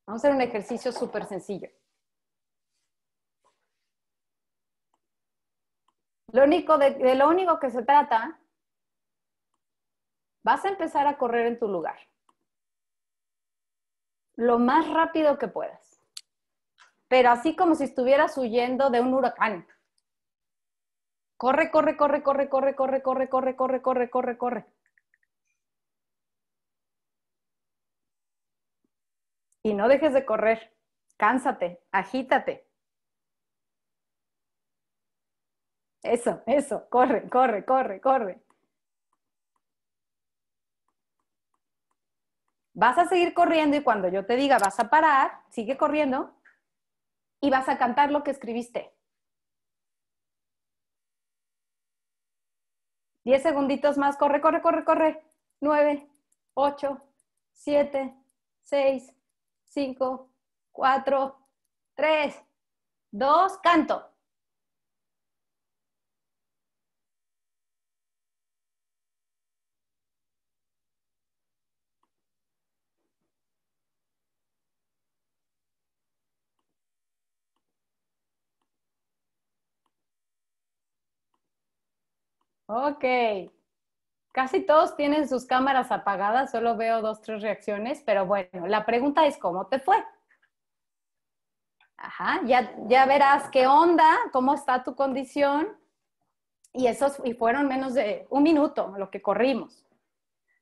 Vamos a hacer un ejercicio súper sencillo. Lo único de, lo único que se trata, vas a empezar a correr en tu lugar. Lo más rápido que puedas pero así como si estuvieras huyendo de un huracán. Corre, corre, corre, corre, corre, corre, corre, corre, corre, corre, corre, corre. Y no dejes de correr. Cánsate, agítate. Eso, eso, corre, corre, corre, corre. Vas a seguir corriendo y cuando yo te diga vas a parar, sigue corriendo, y vas a cantar lo que escribiste. Diez segunditos más, corre, corre, corre, corre. Nueve, ocho, siete, seis, cinco, cuatro, tres, dos, canto. Ok. Casi todos tienen sus cámaras apagadas, solo veo dos, tres reacciones, pero bueno, la pregunta es, ¿cómo te fue? Ajá, ya, ya verás qué onda, cómo está tu condición. Y, esos, y fueron menos de un minuto lo que corrimos.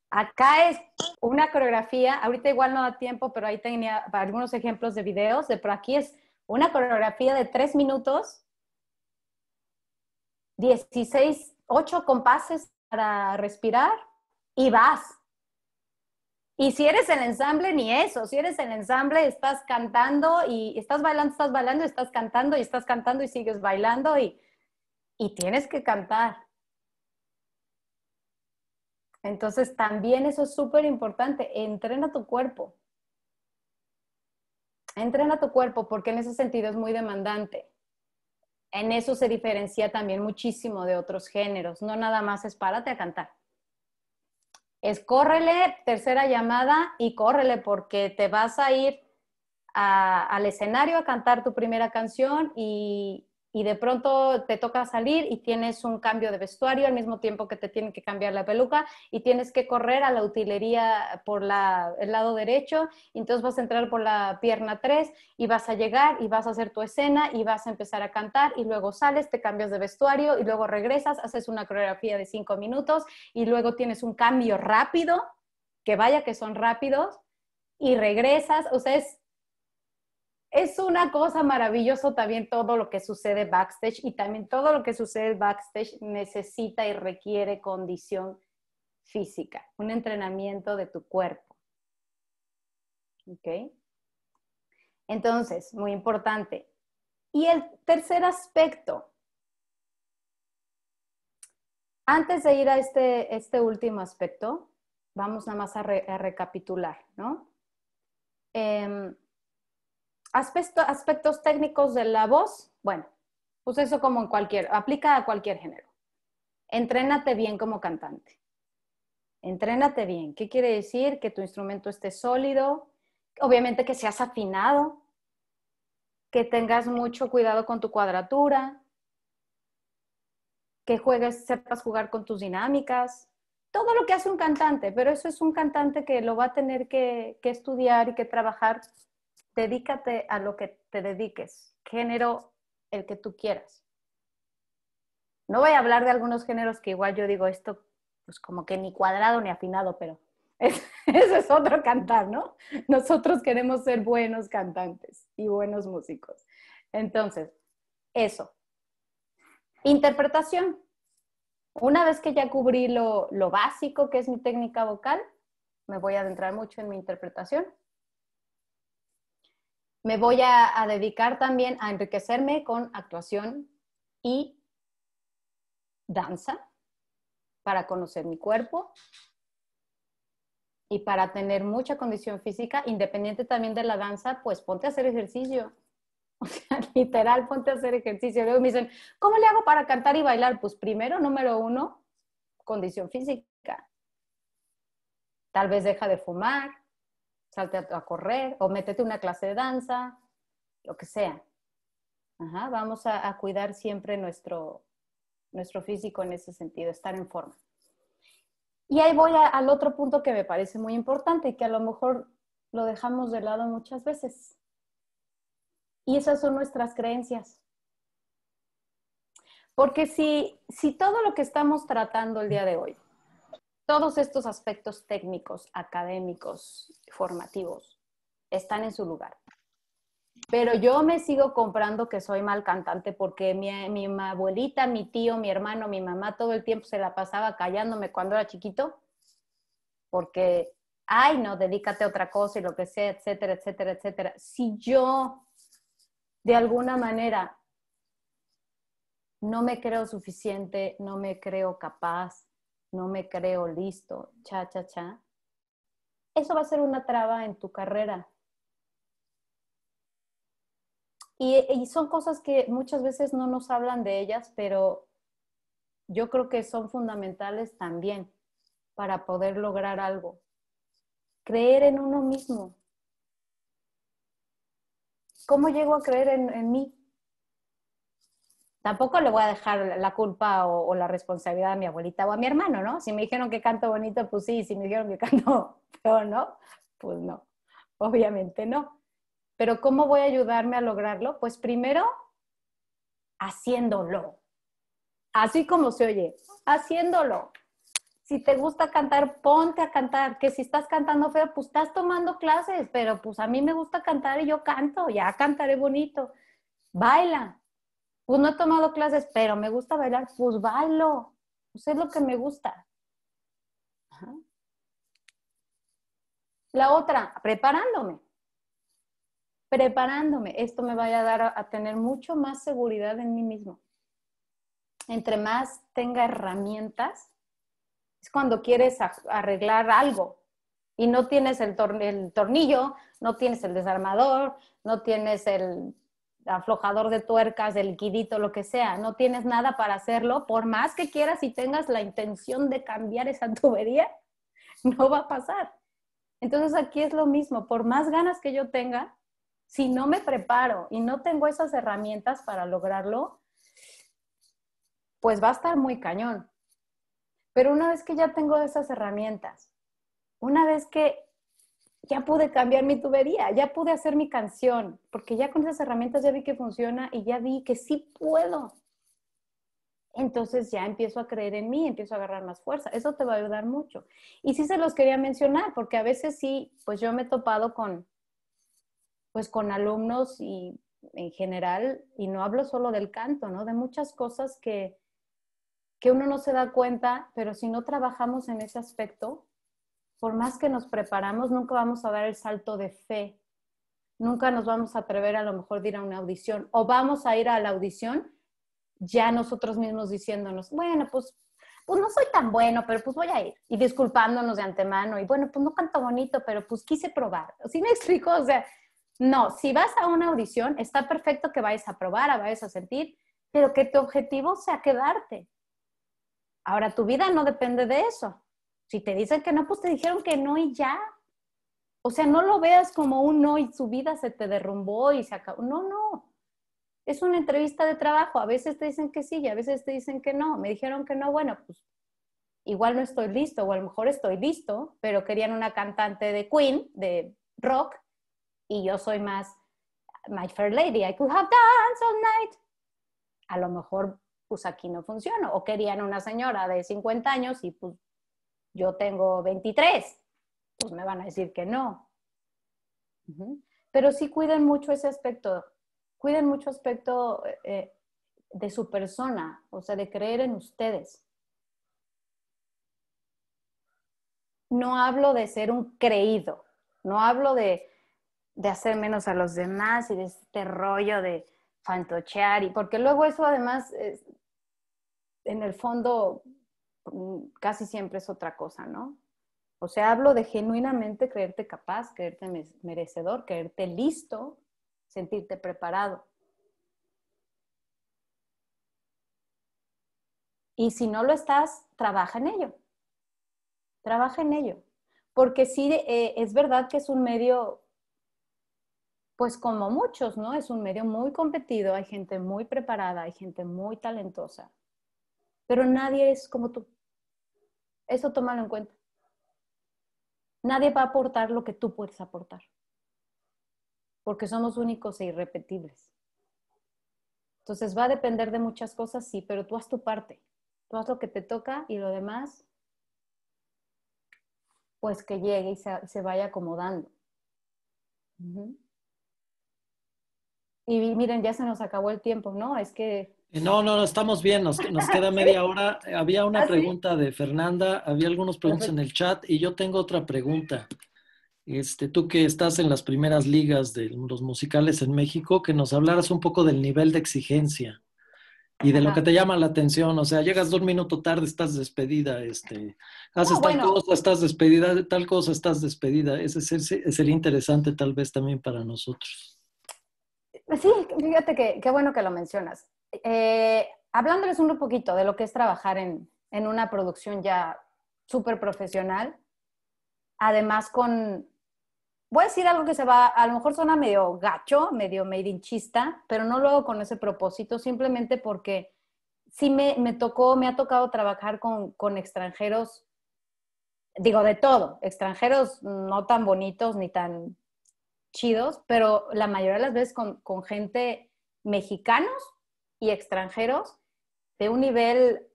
Acá es una coreografía, ahorita igual no da tiempo, pero ahí tenía algunos ejemplos de videos, pero aquí es una coreografía de tres minutos, 16 ocho compases para respirar y vas. Y si eres el ensamble, ni eso. Si eres el ensamble, estás cantando y estás bailando, estás bailando, estás cantando y estás cantando y sigues bailando y, y tienes que cantar. Entonces también eso es súper importante. Entrena tu cuerpo. Entrena tu cuerpo porque en ese sentido es muy demandante en eso se diferencia también muchísimo de otros géneros. No nada más es párate a cantar. Es córrele, tercera llamada y córrele porque te vas a ir al escenario a cantar tu primera canción y, y de pronto te toca salir y tienes un cambio de vestuario al mismo tiempo que te tienen que cambiar la peluca y tienes que correr a la utilería por el lado derecho, entonces vas a entrar por la pierna 3 y vas a llegar y vas a hacer tu escena y vas a empezar a cantar y luego sales, te cambias de vestuario y luego regresas, haces una coreografía de 5 minutos y luego tienes un cambio rápido, que vaya que son rápidos, y regresas, o sea, es es una cosa maravillosa también todo lo que sucede backstage y también todo lo que sucede backstage necesita y requiere condición física, un entrenamiento de tu cuerpo. ¿Ok? Entonces, muy importante. Y el tercer aspecto, antes de ir a este, este último aspecto, vamos nada más a, recapitular, ¿no? Em, aspecto, aspectos técnicos de la voz, bueno, pues eso como en cualquier, aplica a cualquier género. Entrénate bien como cantante. Entrénate bien. ¿Qué quiere decir? Que tu instrumento esté sólido, obviamente que seas afinado, que tengas mucho cuidado con tu cuadratura, que juegues, sepas jugar con tus dinámicas, todo lo que hace un cantante, pero eso es un cantante que lo va a tener que estudiar y que trabajar dedícate a lo que te dediques, género el que tú quieras. No voy a hablar de algunos géneros que igual yo digo esto, pues como que ni cuadrado ni afinado, pero [LAUGHS] eso ese es otro cantar, ¿no? Nosotros queremos ser buenos cantantes y buenos músicos. Entonces, eso. Interpretación. Una vez que ya cubrí lo, lo básico que es mi técnica vocal, me voy a adentrar mucho en mi interpretación me voy a, dedicar también a enriquecerme con actuación y danza para conocer mi cuerpo y para tener mucha condición física, independiente también de la danza, pues ponte a hacer ejercicio. [LAUGHS] O sea, literal, ponte a hacer ejercicio. Luego me dicen, ¿cómo le hago para cantar y bailar? Pues primero, número uno, condición física. Tal vez deja de fumar, salte a, correr o métete una clase de danza, lo que sea. vamos a, cuidar siempre nuestro, nuestro físico en ese sentido, estar en forma. Y ahí voy al otro punto que me parece muy importante y que a lo mejor lo dejamos de lado muchas veces. Y esas son nuestras creencias. Porque si, si todo lo que estamos tratando el día de hoy todos estos aspectos técnicos, académicos, formativos, están en su lugar. Pero yo me sigo comprando que soy mal cantante porque mi, abuelita, mi tío, mi hermano, mi mamá todo el tiempo se la pasaba callándome cuando era chiquito porque, ay, no, dedícate a otra cosa y lo que sea, etcétera, etcétera, etcétera. Si yo, de alguna manera, no me creo suficiente, no me creo capaz, no me creo listo, cha, cha, cha, eso va a ser una traba en tu carrera. Y, son cosas que muchas veces no nos hablan de ellas, pero yo creo que son fundamentales también para poder lograr algo. Creer en uno mismo. ¿Cómo llego a creer en mí? tampoco le voy a dejar la culpa o, la responsabilidad a mi abuelita o a mi hermano, ¿no? Si me dijeron que canto bonito, pues sí, si me dijeron que [LAUGHS] canto feo, ¿no? Pues no, obviamente no. Pero ¿cómo voy a ayudarme a lograrlo? Pues primero, haciéndolo. Así como se oye, haciéndolo. Si te gusta cantar, ponte a cantar. Que si estás cantando feo, pues estás tomando clases, pero pues a mí me gusta cantar y yo canto, ya cantaré bonito. Baila, pues no he tomado clases, pero me gusta bailar, pues bailo, pues es lo que me gusta. La otra, preparándome. Preparándome. Esto me vaya a dar a, tener mucho más seguridad en mí mismo. Entre más tenga herramientas, es cuando quieres arreglar algo y no tienes el tornillo, no tienes el desarmador, no tienes el aflojador de tuercas, de liquidito, lo que sea. No tienes nada para hacerlo, por más que quieras y tengas la intención de cambiar esa [LAUGHS] tubería, no va a pasar. Entonces aquí es lo mismo, por más ganas que yo tenga, si no me preparo y no tengo esas herramientas para lograrlo, pues va a estar muy cañón. Pero una vez que ya tengo esas herramientas, una vez que ya pude cambiar mi tubería, ya pude hacer mi canción, porque ya con esas herramientas ya vi que funciona y ya vi que sí puedo. Entonces ya empiezo a creer en mí, empiezo a agarrar más fuerza. Eso te va a ayudar mucho. Y sí se los quería mencionar, porque a veces sí, pues yo me he topado con, pues con alumnos y en general, y no hablo solo del canto, ¿no? De muchas cosas que, que uno no se da cuenta, pero si no trabajamos en ese aspecto, por más que nos preparamos, nunca vamos a dar el salto de fe. Nunca nos vamos a atrever a lo mejor de ir a una audición o vamos a ir a la audición ya nosotros mismos diciéndonos, bueno, pues, pues no soy tan bueno, pero pues voy a ir. Y disculpándonos de antemano y bueno, pues no canto bonito, pero pues quise probar. [LAUGHS] ¿Sí me explico? O sea, no, si vas a una audición, está perfecto que vayas a probar, a vayas a sentir, pero que tu objetivo sea quedarte. Ahora, tu vida no depende de eso. Si te dicen que no, pues te dijeron que no y ya. O sea, no lo veas como un no y su vida se te derrumbó y se acabó. No, no. Es una entrevista de trabajo. A veces te dicen que sí y a veces te dicen que no. Me dijeron que no, bueno, pues igual no estoy listo o a lo mejor estoy listo, pero querían una cantante de Queen, de rock, y yo soy más My Fair Lady, I could have danced all night. A lo mejor, pues aquí no funciona. O querían una señora de 50 años y pues yo tengo 23, pues me van a decir que no. Pero sí cuiden mucho ese aspecto, cuiden mucho aspecto eh, eh, de su persona, o sea, de creer en ustedes. No hablo de ser un creído, no hablo de, hacer menos a los demás y de este rollo de fantochear, y porque luego eso además, es, en el fondo, Mm, casi siempre es otra cosa, ¿no? O sea, hablo de genuinamente creerte capaz, creerte merecedor, creerte listo, sentirte preparado. Y si no lo estás, trabaja en ello. Trabaja en ello. Porque sí, eh, es verdad que es un medio, pues como muchos, ¿no? Es un medio muy competido, hay gente muy preparada, hay gente muy talentosa, pero nadie es como tú. Eso tómalo en cuenta. Nadie va a aportar lo que tú puedes aportar, porque somos únicos e irrepetibles. Entonces va a depender de muchas cosas, sí, pero tú haz tu parte, tú haz lo que te toca y lo demás, pues que llegue y se, vaya acomodando. Y miren, ya se nos acabó el tiempo, ¿no? Es que eh, no, no, no, estamos bien, nos, queda media hora. Eh, había una ah, pregunta de Fernanda, había algunas preguntas en el chat y yo tengo otra pregunta. Este, tú que estás en las primeras ligas de los musicales en México, que nos hablaras un poco del nivel de exigencia y de lo que te llama la atención. O sea, llegas dos minutos tarde, estás despedida, este, haces tal cosa, estás despedida, tal cosa, estás despedida. Ese, es ese sería interesante tal vez también para nosotros. Sí, fíjate que qué bueno que lo mencionas eh, hablándoles un poquito de lo que es trabajar en, una producción ya súper profesional, además con, voy a decir algo que se va, a lo mejor suena medio gacho, medio made in chista, pero no lo hago con ese propósito, simplemente porque sí me, tocó, me ha tocado trabajar con, extranjeros, digo de todo, extranjeros no tan bonitos ni tan chidos, pero la mayoría de las veces con, con gente mexicanos y extranjeros de un nivel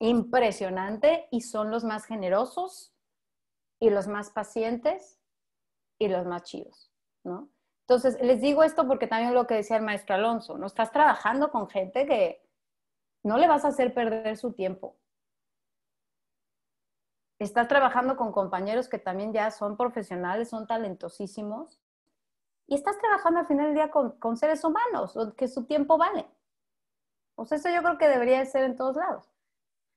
impresionante y son los más generosos y los más pacientes y los más chidos, ¿no? Entonces, les digo esto porque también lo que decía el maestro Alonso, no estás trabajando con gente que no le vas a hacer perder su tiempo. Estás trabajando con compañeros que también ya son profesionales, son talentosísimos y estás trabajando al final del día con, seres humanos, que su tiempo vale. O sea, eso yo creo que debería ser en todos lados.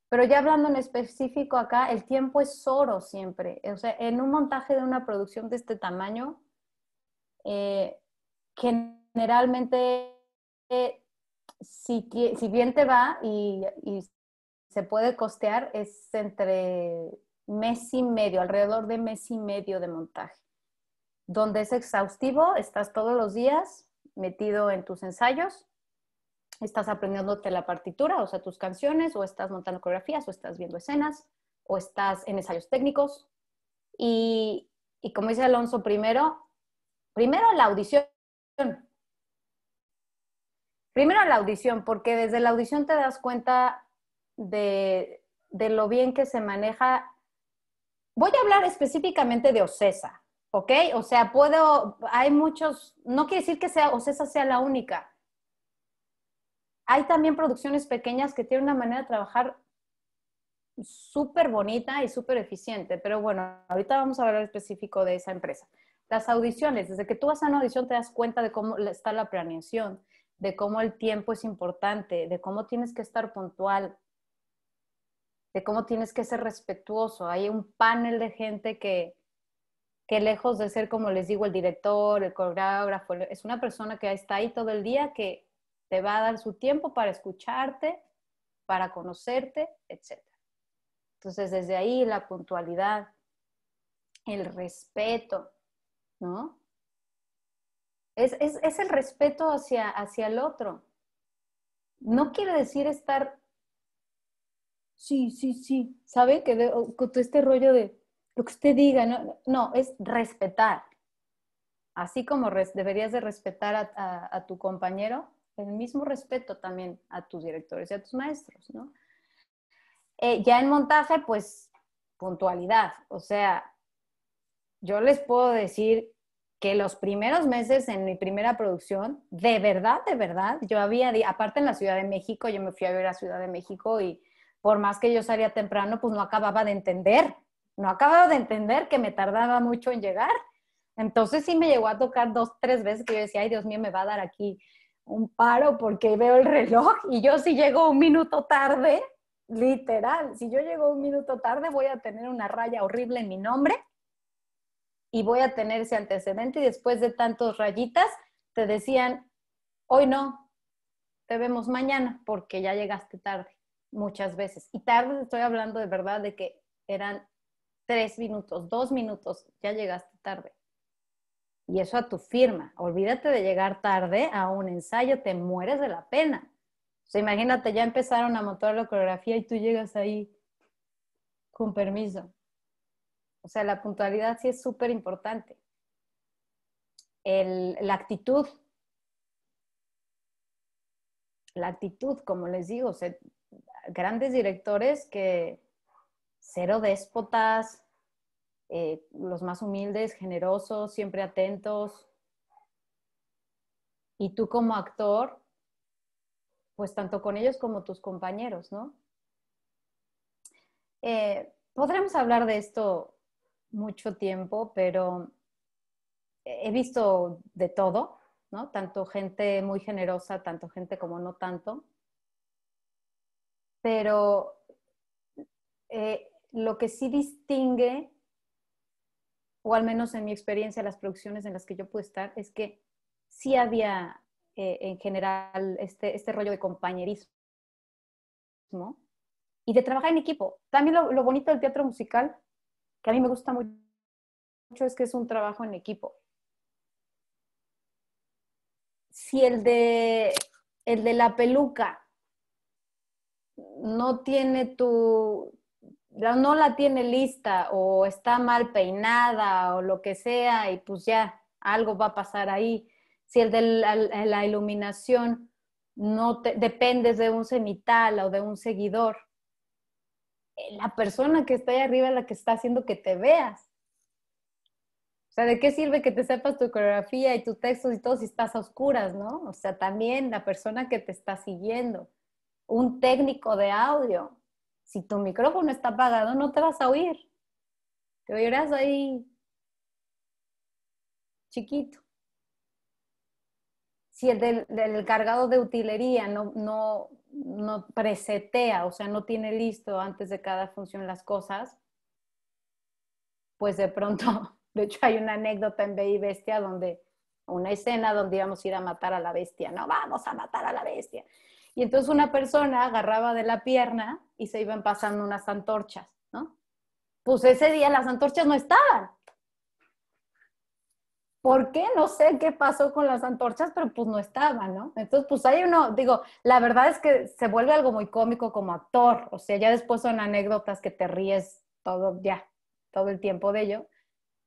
Pero ya hablando en específico acá, el tiempo es oro siempre. O sea, en un montaje de una producción de este tamaño, eh, generalmente, si, bien te va y, y, se puede costear, es entre mes y medio, alrededor de mes y medio de montaje donde es exhaustivo, estás todos los días metido en tus ensayos, estás aprendiéndote la partitura, o sea, tus canciones, o estás montando coreografías, o estás viendo escenas, o estás en ensayos técnicos. Y, como dice Alonso, primero, primero la audición. Primero la audición, porque desde la audición te das cuenta de, de lo bien que se maneja. Voy a hablar específicamente de OCESA, ¿ok? O sea, puedo, hay muchos, no quiere decir que sea, o sea, esa sea la única. Hay también producciones pequeñas que tienen una manera de trabajar súper bonita y súper eficiente, pero bueno, ahorita vamos a hablar específico de esa empresa. Las audiciones, desde que tú vas a una audición te das cuenta de cómo está la planeación, de cómo el tiempo es importante, de cómo tienes que estar puntual, de cómo tienes que ser respetuoso. Hay un panel de gente que, que lejos de ser, como les digo, el director, el coreógrafo, es una persona que está ahí todo el día, que te va a dar su tiempo para escucharte, para conocerte, etc. Entonces, desde ahí la puntualidad, el respeto, ¿no? Es, el respeto hacia, hacia el otro. No quiere decir estar, sí, sí, sí, ¿sabe? Que con todo este rollo de, lo que usted diga, no, es respetar. Así como deberías de respetar a, tu compañero, el mismo respeto también a tus directores y a tus maestros, ¿no? Eh, ya en montaje, pues puntualidad. O sea, yo les puedo decir que los primeros meses en mi primera producción, de verdad, de verdad, yo había, aparte en la Ciudad de México, yo me fui a ver a Ciudad de México y por más que yo salía temprano, pues no acababa de entender no acababa de entender que me tardaba mucho en llegar. Entonces sí me llegó a tocar dos, tres veces que yo decía, ay Dios mío, me va a dar aquí un paro porque veo el reloj y yo si llego un minuto tarde, literal, si yo llego un minuto tarde voy a tener una raya horrible en mi nombre y voy a tener ese antecedente y después de tantos rayitas te decían, hoy no, te vemos mañana porque ya llegaste tarde muchas veces. Y tarde estoy hablando de verdad de que eran tres minutos, dos minutos, ya llegaste tarde. Y eso a tu firma. Olvídate de llegar tarde a un ensayo, te mueres de la pena. O sea, imagínate, ya empezaron a montar la coreografía y tú llegas ahí con permiso. O sea, la puntualidad sí es súper importante. La actitud. La actitud, como les digo, grandes directores que, cero déspotas, eh, los más humildes, generosos, siempre atentos. Y tú como actor, pues tanto con ellos como tus compañeros, ¿no? Eh, podremos hablar de esto mucho tiempo, pero he visto de todo, ¿no? Tanto gente muy generosa, tanto gente como no tanto. Pero eh, lo que sí distingue, o al menos en mi experiencia, las producciones en las que yo pude estar, es que sí había eh, en general este, este rollo de compañerismo y de trabajar en equipo. También lo, lo bonito del teatro musical, que a mí me gusta mucho, es que es un trabajo en equipo si el de, el de la peluca no tiene tu, no la tiene lista o está mal peinada o lo que sea y pues ya algo va a pasar ahí. Si el de la, iluminación no te, dependes de un cenital o de un seguidor, eh, la persona que está ahí arriba es la que está haciendo que te veas. O sea, ¿de qué sirve que te sepas tu coreografía y tus textos y todo si estás a oscuras, no? O sea, también la persona que te está siguiendo, un técnico de audio, si tu micrófono está apagado, no te vas a oír. Te oirás ahí chiquito. Si el del, cargado de utilería no, presetea, o sea, no tiene listo antes de cada función las cosas, pues de pronto, [LAUGHS] de hecho hay una anécdota en B.I. Bestia donde, una escena donde íbamos a ir a matar a la bestia, no, vamos a matar a la bestia. Y entonces una persona agarraba de la pierna y se iban pasando unas antorchas, ¿no? Pues ese día las antorchas no estaban. ¿Por qué? No sé qué pasó con las antorchas, pero pues no estaban, ¿no? Entonces, pues hay uno, digo, la verdad es que se vuelve algo muy cómico como actor, o sea, ya después son anécdotas que te ríes todo, ya, todo el tiempo de ello,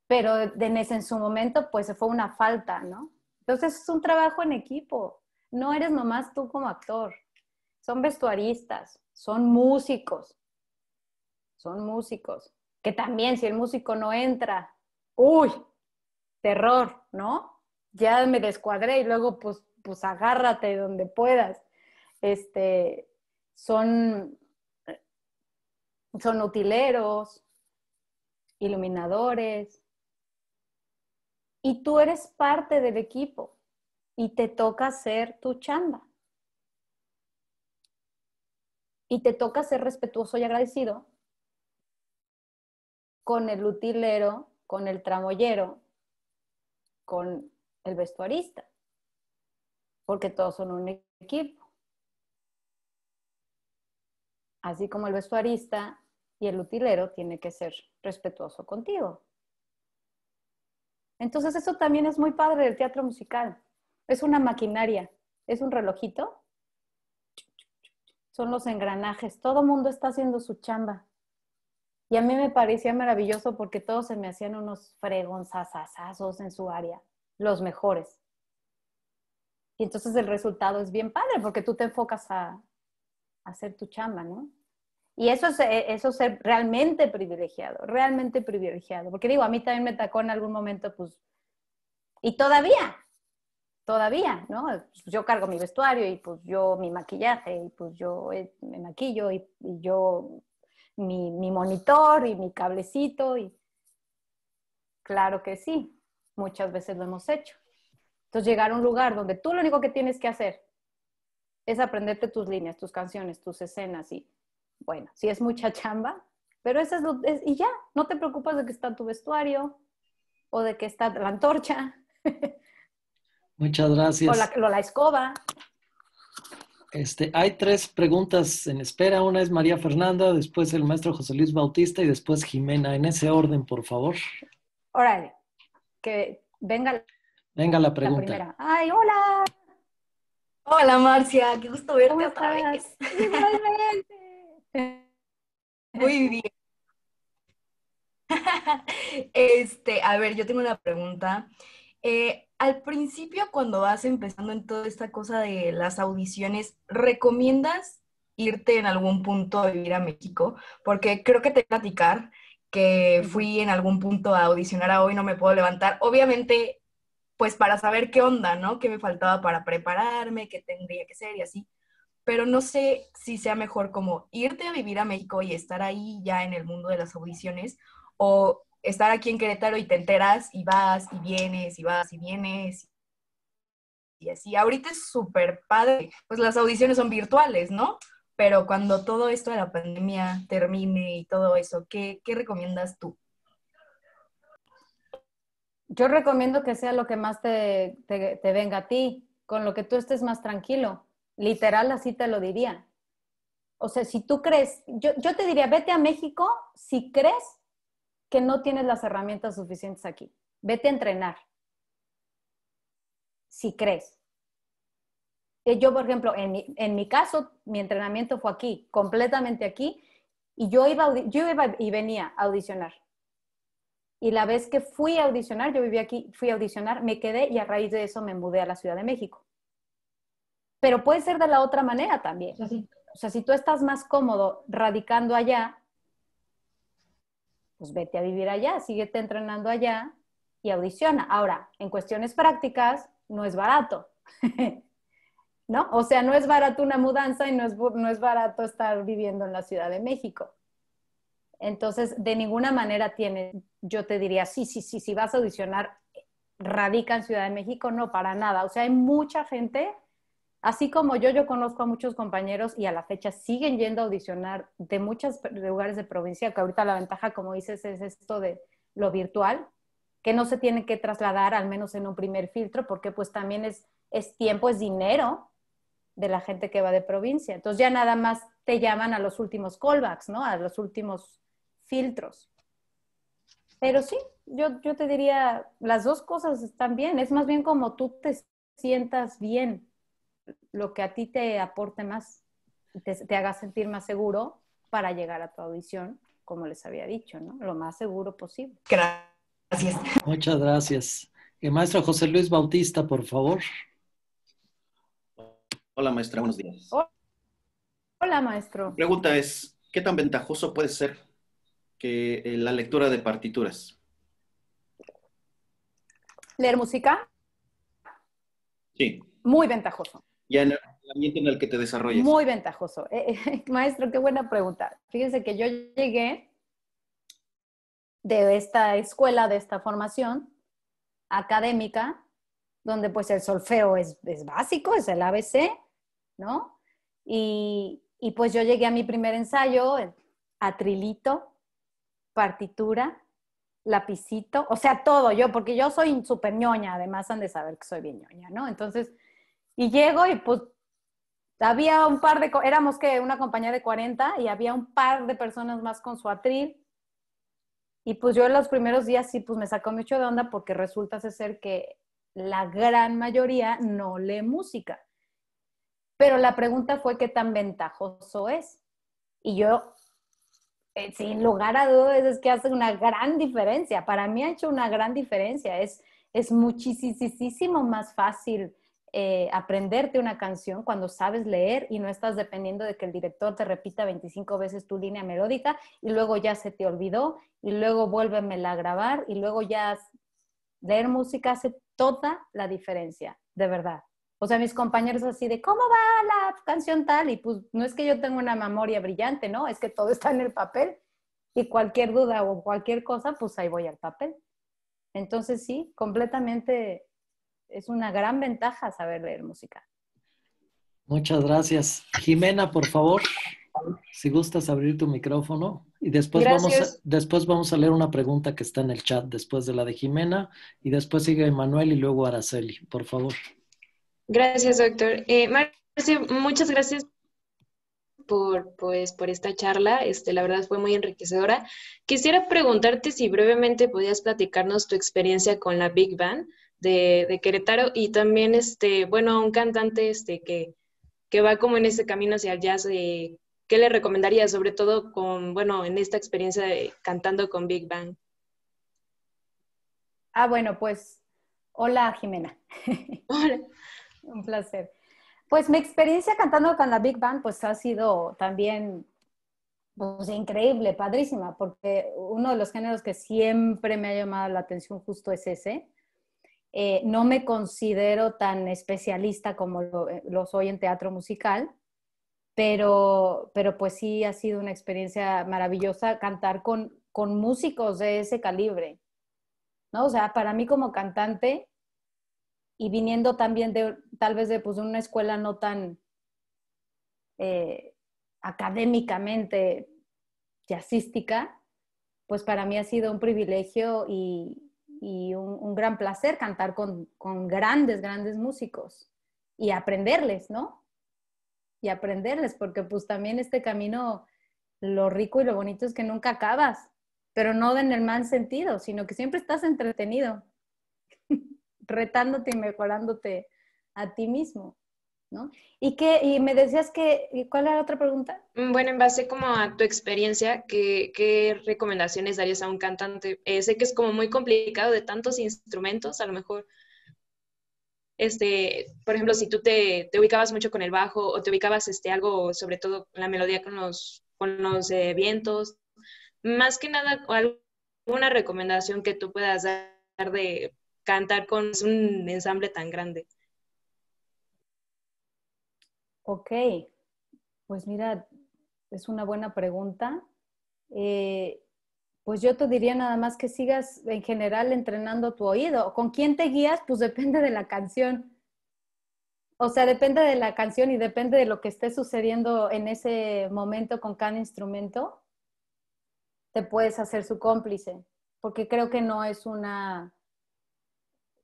pero en ese en su momento, pues se fue una falta, ¿no? Entonces es un trabajo en equipo, no eres nomás tú como actor, son vestuaristas, son músicos, son músicos, que también si el músico no entra, uy, terror, ¿no? Ya me descuadré y luego pues, pues agárrate donde puedas. Este, son, son utileros, iluminadores, y tú eres parte del equipo y te toca hacer tu chamba. Y te toca ser respetuoso y agradecido con el utilero, con el tramoyero, con el vestuarista, porque todos son un equipo. Así como el vestuarista y el utilero tiene que ser respetuoso contigo. Entonces eso también es muy padre del teatro musical. Es una maquinaria, es un relojito. Son los engranajes. Todo mundo está haciendo su chamba. Y a mí me parecía maravilloso porque todos se me hacían unos fregonzazazazos en su área, los mejores. Y entonces el resultado es bien padre porque tú te enfocas a, hacer tu chamba, ¿no? Y eso es, eh, eso es ser realmente privilegiado, realmente privilegiado. Porque digo, a mí también me tacó en algún momento, pues, y todavía, todavía, ¿no? Yo cargo mi vestuario y pues yo mi maquillaje y pues yo eh, me maquillo y, yo mi, mi, monitor y mi cablecito y claro que sí, muchas veces lo hemos hecho. Entonces llegar a un lugar donde tú lo único que tienes que hacer es aprenderte tus líneas, tus canciones, tus escenas y bueno, si es mucha [LAUGHS] chamba, pero eso es, lo, es y ya, no te preocupas de que está tu vestuario o de que está la antorcha. [LAUGHS] Muchas gracias. Hola, Lola Escoba. Este, hay tres preguntas en espera. Una es María Fernanda, después el maestro José Luis Bautista y después Jimena. En ese orden, por favor. Órale, que venga. Venga la pregunta. primera. Ay, hola. Hola, Marcia. Qué gusto verte otra vez. Igualmente. Muy bien. [LAUGHS] Este, a ver, yo tengo una pregunta. Eh, al principio, cuando vas empezando en toda esta cosa de las audiciones, ¿recomiendas irte en algún punto a vivir a México? Porque creo que te voy a platicar que fui en algún punto a audicionar a hoy, no me puedo levantar. Obviamente, pues para saber qué onda, ¿no? ¿Qué me faltaba para prepararme? ¿Qué tendría que ser y así? Pero no sé si sea mejor como irte a vivir a México y estar ahí ya en el mundo de las audiciones o estar aquí en Querétaro y te enteras y vas y vienes y vas y vienes. Y así, ahorita es súper padre, pues las audiciones son virtuales, ¿no? Pero cuando todo esto de la pandemia termine y todo eso, ¿qué, recomiendas tú? Yo recomiendo que sea lo que más te, venga a ti, con lo que tú estés más tranquilo. Literal, así te lo diría. O sea, si tú crees, yo, te diría, vete a México si crees que no tienes las herramientas suficientes aquí. Vete a entrenar, si crees. Eh, yo, por ejemplo, en mi, caso, mi entrenamiento fue aquí, completamente aquí, y yo iba, y venía a audicionar. Y la vez que fui a audicionar, yo viví aquí, fui a audicionar, me quedé y a raíz de eso me mudé a la Ciudad de México. Pero puede ser de la otra manera también. O sea, si tú estás más cómodo radicando allá, pues vete a vivir allá, síguete entrenando allá y audiciona. Ahora, en cuestiones prácticas, no es barato, [LAUGHS] ¿no? O sea, no es barato una mudanza y no es, no es barato estar viviendo en la Ciudad de México. Entonces, de ninguna manera tiene, yo te diría, sí, sí, sí, si vas a audicionar, radica en Ciudad de México, no, para nada. O sea, hay mucha gente Así como yo, yo conozco a muchos compañeros y a la fecha siguen yendo a audicionar de muchos lugares de provincia, que ahorita la ventaja, como dices, es esto de lo virtual, que no se tiene que trasladar, al menos en un primer filtro, porque pues también es, es tiempo, es dinero de la gente que va de provincia. Entonces ya nada más te llaman a los últimos callbacks, ¿no? A los últimos filtros. Pero sí, yo, yo te diría, las dos cosas están bien, es más bien como tú te sientas bien lo que a ti te aporte más, te, haga sentir más seguro para llegar a tu audición, como les había dicho, ¿no? Lo más seguro posible. Gracias. Muchas gracias. El eh, maestro José Luis Bautista, por favor. Hola, maestra, buenos días. Hola, maestro. La pregunta es, ¿qué tan ventajoso puede ser que eh, la lectura de partituras? ¿Leer música? Sí. Muy ventajoso ya en el ambiente en el que te desarrollas. Muy ventajoso. Eh, eh, [LAUGHS] maestro, qué buena pregunta. Fíjense que yo llegué de esta escuela, de esta formación académica, donde pues el solfeo es, básico, es el ABC, ¿no? Y, pues yo llegué a mi primer ensayo atrilito, partitura, lapicito, o sea, todo yo, porque yo soy súper ñoña, además han de saber que soy bien ñoña, ¿no? Entonces, y llego y pues había un par de, éramos que una compañía de 40 y había un par de personas más con su atril. Y pues yo en los primeros días sí, pues me sacó mucho de onda porque resulta ser que la gran mayoría no lee música. Pero la pregunta fue qué tan ventajoso es. Y yo, eh, sin lugar a dudas, es que hace una gran diferencia. Para mí ha hecho una gran diferencia. Es, es muchísimo más fácil eh, aprenderte una canción cuando sabes leer y no estás dependiendo de que el director te repita 25 veces tu línea melódica y luego ya se te olvidó y luego vuélvemela a grabar y luego ya leer música hace toda la diferencia, de verdad. O sea, mis compañeros así de, ¿cómo va la canción tal? Y pues no es que yo tenga una memoria brillante, ¿no? Es que todo está en el papel y cualquier duda o cualquier cosa, pues ahí voy al papel. Entonces sí, completamente es una gran ventaja saber leer música. Muchas gracias. Jimena, por favor, si gustas abrir tu micrófono y después vamos, a, después vamos a leer una pregunta que está en el chat después de la de Jimena y después sigue Manuel y luego Araceli, por favor. Gracias, doctor. Eh, muchas gracias por, pues, por esta charla. Este, la verdad fue muy enriquecedora. Quisiera preguntarte si brevemente podías platicarnos tu experiencia con la Big band de, Querétaro y también, este, bueno, un cantante este, que, va como en ese camino hacia el jazz, eh, ¿qué le recomendaría, sobre todo con, bueno, en esta experiencia cantando con Big Bang? Ah, bueno, pues, hola Jimena. [LAUGHS] Hola. un placer. Pues mi experiencia cantando con la Big Bang, pues ha sido también pues, increíble, padrísima, porque uno de los géneros que siempre me ha llamado la atención justo es ese. Eh, no me considero tan especialista como lo, eh, soy en teatro musical, pero, pues sí ha sido una experiencia maravillosa cantar con, con músicos de ese calibre. ¿no? O sea, para mí como cantante y viniendo también de, tal vez de pues, una escuela no tan eh, académicamente jazzística, pues para mí ha sido un privilegio y, y un, gran placer cantar con, con grandes, grandes músicos y aprenderles, ¿no? Y aprenderles, porque pues también este camino, lo rico y lo bonito es que nunca acabas, pero no en el mal sentido, sino que siempre estás entretenido, [LAUGHS] retándote y mejorándote a ti mismo. Y, que, me decías que, ¿cuál era la otra pregunta? Mm, bueno, en base como a tu experiencia, ¿qué, recomendaciones darías a un cantante? Eh, sé que es como muy complicado de tantos instrumentos, a lo mejor, este, por ejemplo, si tú te, ubicabas mucho con el bajo o te ubicabas este, algo, sobre todo la melodía con los, con los eh, vientos, más que nada, alguna recomendación que tú puedas dar de cantar con un ensamble tan grande. Ok, pues mira, es una buena pregunta. Eh, pues yo te diría nada más que sigas en general entrenando tu oído. ¿Con quién te guías? Pues depende de la canción. O sea, depende de la canción y depende de lo que esté sucediendo en ese momento con cada instrumento. Te puedes hacer su cómplice, porque creo que no es una,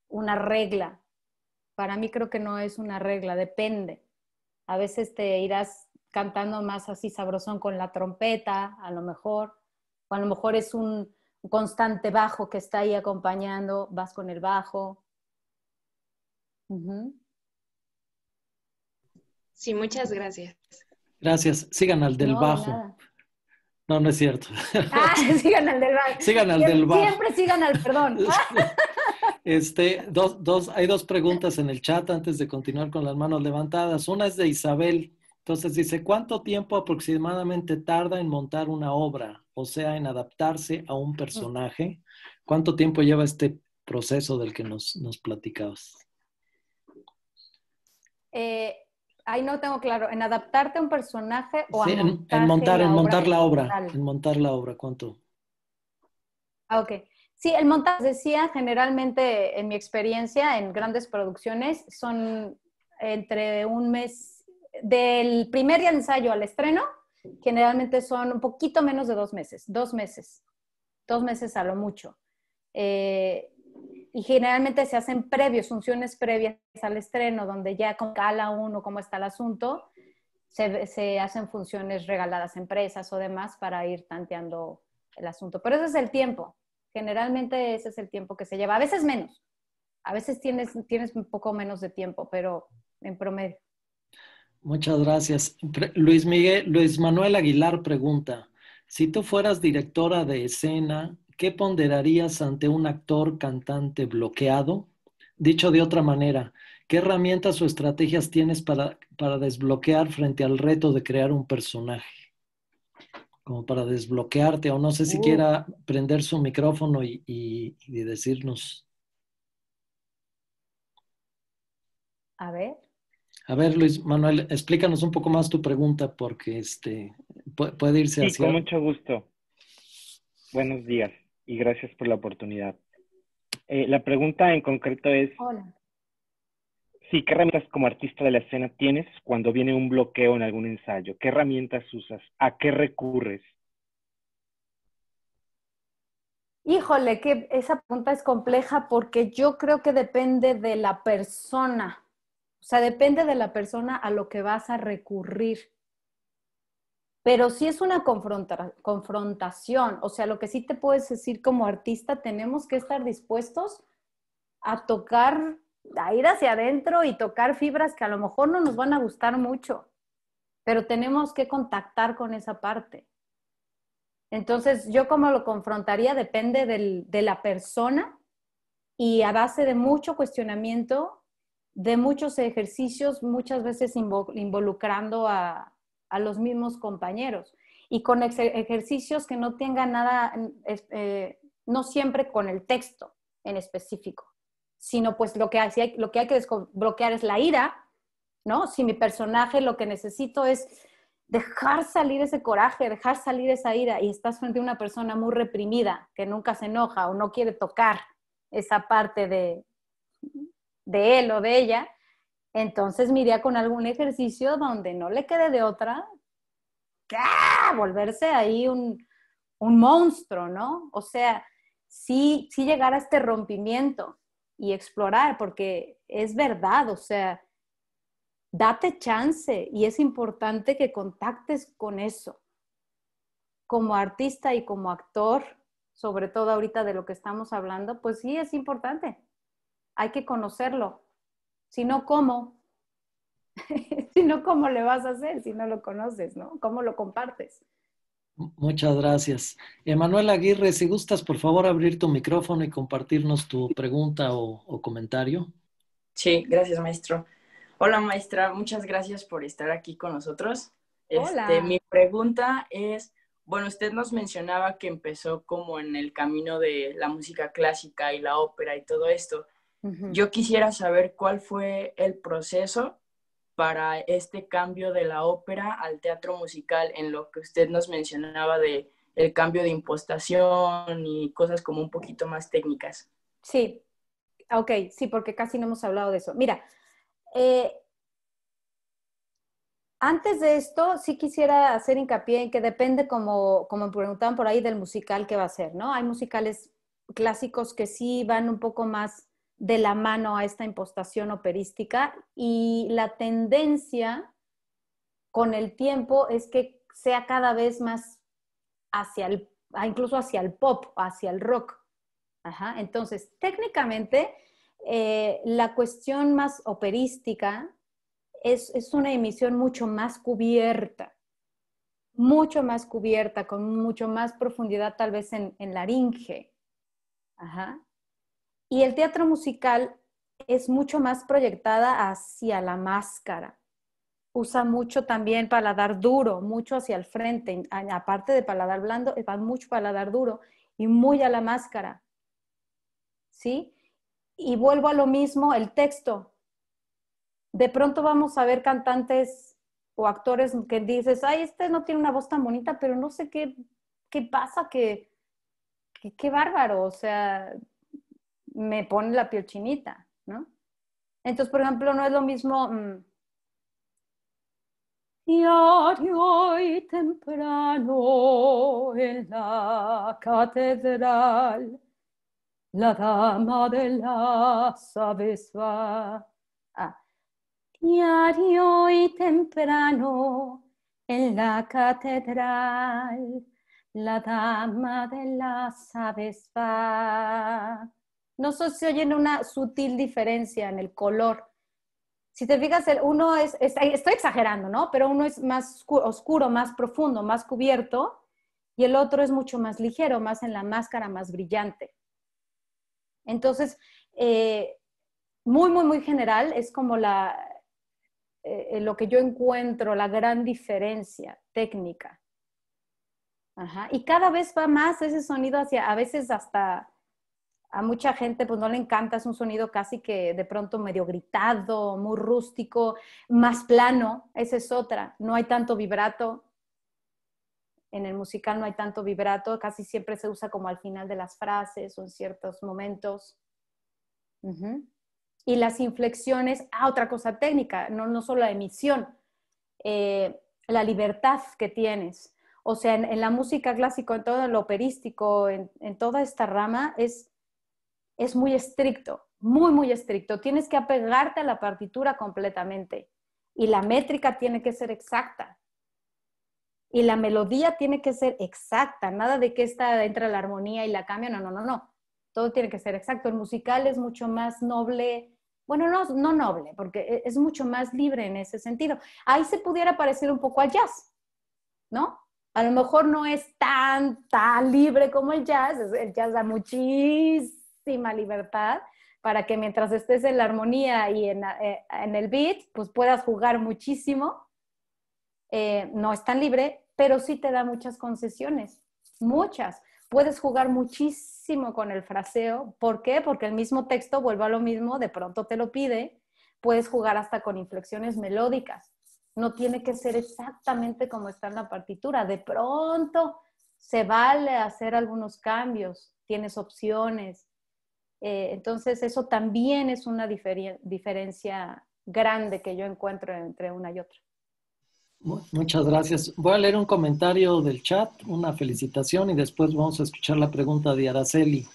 una regla. Para mí creo que no es una regla, depende a veces te irás cantando más así sabrosón con la trompeta, a lo mejor, o a lo mejor es un constante bajo que está ahí acompañando, vas con el bajo. Sí, muchas gracias. Gracias. Sigan al del bajo. No, no es cierto. Ah, [LAUGHS] sigan al del bajo. Sigan al del bajo. Siempre sigan al, perdón. [LAUGHS] Este, dos, hay dos preguntas en el chat antes de continuar con las manos levantadas. Una es de Isabel. Entonces dice, ¿cuánto tiempo aproximadamente tarda en montar una obra? O sea, en adaptarse a un personaje. ¿Cuánto tiempo lleva este proceso del que nos, nos platicabas? Eh, ahí no tengo claro, en adaptarte a un personaje o a en, montar, en montar la obra, en montar la obra, ¿cuánto? Ah, ok. Sí, el montaje, decía, generalmente en mi experiencia en grandes producciones son entre un mes, del primer ensayo al estreno, generalmente son un poquito menos de dos meses, dos meses, dos meses a lo mucho. Eh, y generalmente se hacen previos, funciones previas al estreno, donde ya con cada uno cómo está el asunto, se, se hacen funciones regaladas a empresas o demás para ir tanteando el asunto. Pero ese es el tiempo. Generalmente ese es el tiempo que se lleva. A veces menos. A veces tienes, tienes un poco menos de tiempo, pero en promedio. Muchas gracias. Luis Miguel, Luis Manuel Aguilar pregunta, si tú fueras directora de escena, ¿qué ponderarías ante un actor cantante bloqueado? Dicho de otra manera, ¿qué herramientas o estrategias tienes para, para desbloquear frente al reto de crear un personaje? como para desbloquearte o no sé si uh. quiera prender su micrófono y, decirnos. A ver. A ver, Luis Manuel, explícanos un poco más tu pregunta porque este puede, irse sí, Con mucho gusto. Buenos días y gracias por la oportunidad. Eh, la pregunta en concreto es: Hola. Sí, ¿qué herramientas como artista de la escena tienes cuando viene un bloqueo en algún ensayo? ¿Qué herramientas usas? ¿A qué recurres? Híjole, que esa pregunta es compleja porque yo creo que depende de la persona. O sea, depende de la persona a lo que vas a recurrir. Pero si es una confrontación, o sea, lo que sí te puedes decir como artista, tenemos que estar dispuestos a tocar ir hacia adentro y tocar fibras que a lo mejor no nos van a gustar mucho, pero tenemos que contactar con esa parte. Entonces, yo como lo confrontaría depende de la persona y a base de mucho cuestionamiento, de muchos ejercicios, muchas veces involucrando a, los mismos compañeros y con ejercicios que no tengan nada, eh, no siempre con el texto en específico, sino pues lo que, hay, lo que hay desbloquear es la ira, ¿no? Si mi personaje lo que necesito es dejar salir ese coraje, dejar salir esa ira y estás frente a una persona muy reprimida que nunca se enoja o no quiere tocar esa parte de, de él o de ella, entonces me con algún ejercicio donde no le quede de otra que volverse ahí un, monstruo, ¿no? O sea, si llegara llegar a este rompimiento, y explorar, porque es verdad, o sea, date chance y es importante que contactes con eso. Como artista y como actor, sobre todo ahorita de lo que estamos hablando, pues sí, es importante. Hay que conocerlo. Si no, ¿cómo? [LAUGHS] si no, ¿cómo le vas a hacer si no lo conoces, no? ¿Cómo lo compartes? Muchas gracias. Emanuel Aguirre, si gustas, por favor, abrir tu micrófono y compartirnos tu pregunta o, comentario. Sí, gracias, maestro. Hola, maestra. Muchas gracias por estar aquí con nosotros. Este, Hola. mi pregunta es, bueno, usted nos mencionaba que empezó como en el camino de la música clásica y la ópera y todo esto. Yo quisiera saber cuál fue el proceso para este cambio de la ópera al teatro musical en lo que usted nos mencionaba de el cambio de impostación y cosas como un poquito más técnicas. Sí, ah, ok, sí, porque casi no hemos hablado de eso. Mira, eh, antes de esto, sí quisiera hacer hincapié en que depende, como, como preguntaban por ahí, del musical que va a ser, ¿no? Hay musicales clásicos que sí van un poco más de la mano a esta impostación operística y la tendencia con el tiempo es que sea cada vez más hacia el, ah, incluso hacia el pop, hacia el rock. Entonces, técnicamente, eh, la cuestión más operística es, una emisión mucho más cubierta, mucho más cubierta, con mucho más profundidad tal vez en, en laringe. Y el teatro musical es mucho más proyectada hacia la máscara. Usa mucho también paladar duro, mucho hacia el frente. Aparte de paladar blando, va mucho paladar duro y muy a la máscara. ¿Sí? Y vuelvo a lo mismo, el texto. De pronto vamos a ver cantantes o actores que dices, ay, este no tiene una voz tan bonita, pero no sé qué, qué pasa, qué, qué bárbaro. O sea, me pone la piel ¿no? Entonces, por ejemplo, no es lo mismo... diario mm, y temprano en la catedral, la dama de la aves va. Diario ah, y temprano en la catedral, la dama de la aves va no se oyen una sutil diferencia en el color. Si te fijas, el uno es, estoy exagerando, ¿no? Pero uno es más oscuro, más profundo, más cubierto, y el otro es mucho más ligero, más en la máscara, más brillante. Entonces, eh, muy, muy, muy general es como la, eh, lo que yo encuentro, la gran diferencia técnica. Y cada vez va más ese sonido hacia, a veces hasta a mucha gente pues no le encanta, es un sonido casi que de pronto medio gritado, muy rústico, más plano, esa es otra, no hay tanto vibrato, en el musical no hay tanto vibrato, casi siempre se usa como al final de las frases o en ciertos momentos. Y las inflexiones, ah, otra cosa técnica, no, no solo la emisión, eh, la libertad que tienes. O sea, en, la música clásica, en todo lo operístico, en toda esta rama, es es muy estricto, muy, muy estricto. Tienes que apegarte a la partitura completamente y la métrica tiene que ser exacta. Y la melodía tiene que ser exacta, nada de que esta entra la armonía y la cambia, no, no, no, no. Todo tiene que ser exacto. El musical es mucho más noble, bueno, no, no noble, porque e, es mucho más libre en ese sentido. Ahí se pudiera parecer un poco al jazz, ¿no? A lo mejor no es tan, tan libre como el jazz, el jazz da muchísimo libertad para que mientras estés en la armonía y en, eh, el beat, pues puedas jugar muchísimo. Eh, no es tan libre, pero sí te da muchas concesiones, muchas. Puedes jugar muchísimo con el fraseo. ¿Por qué? Porque el mismo texto vuelve a lo mismo, de pronto te lo pide. Puedes jugar hasta con inflexiones melódicas. No tiene que ser exactamente como está en la partitura. De pronto se vale hacer algunos cambios, tienes opciones, eh, entonces, eso también es una diferencia grande que yo encuentro entre una y otra. Muchas gracias. Voy a leer un comentario del chat, una felicitación y después vamos a escuchar la pregunta de Araceli.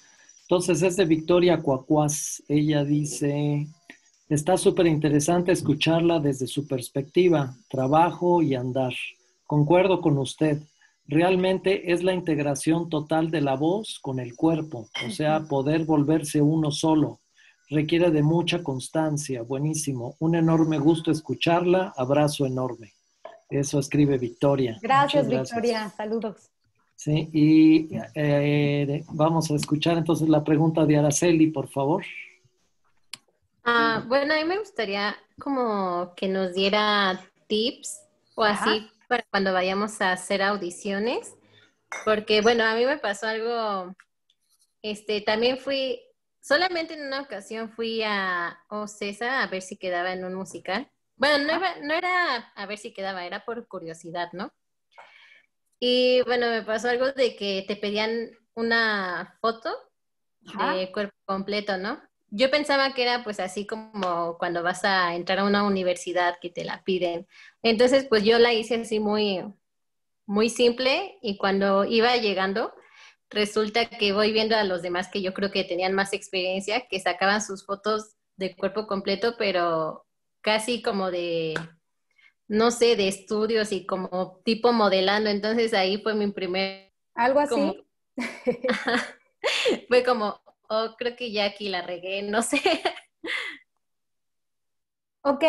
Entonces es de Victoria Cuacuas, Ella dice, está súper interesante escucharla desde su perspectiva, trabajo y andar. Concuerdo con usted realmente es la integración total de la voz con el cuerpo, o sea, poder volverse uno solo. Requiere de mucha constancia, buenísimo. Un enorme gusto escucharla, abrazo enorme. Eso escribe Victoria. Gracias, Victoria, saludos. Sí, y eh, vamos a escuchar entonces la pregunta de Araceli, por favor. Ah, bueno, a mí me gustaría como que nos diera tips o así para cuando vayamos a hacer audiciones, porque bueno, a mí me pasó algo, este, también fui, solamente en una ocasión fui a Ocesa a ver si quedaba en un musical. Bueno, no, era, no era a ver si quedaba, era por curiosidad, ¿no? Y bueno, me pasó algo de que te pedían una foto de cuerpo completo, ¿no? Yo pensaba que era pues así como cuando vas a entrar a una universidad que te la piden. Entonces, pues yo la hice así muy, muy simple y cuando iba llegando, resulta que voy viendo a los demás que yo creo que tenían más experiencia, que sacaban sus fotos de cuerpo completo, pero casi como de, no sé, de estudios y como tipo modelando. Entonces ahí fue mi primer... Algo así. [LAUGHS] fue como, oh, creo que ya aquí la regué, no sé. [LAUGHS] Ok,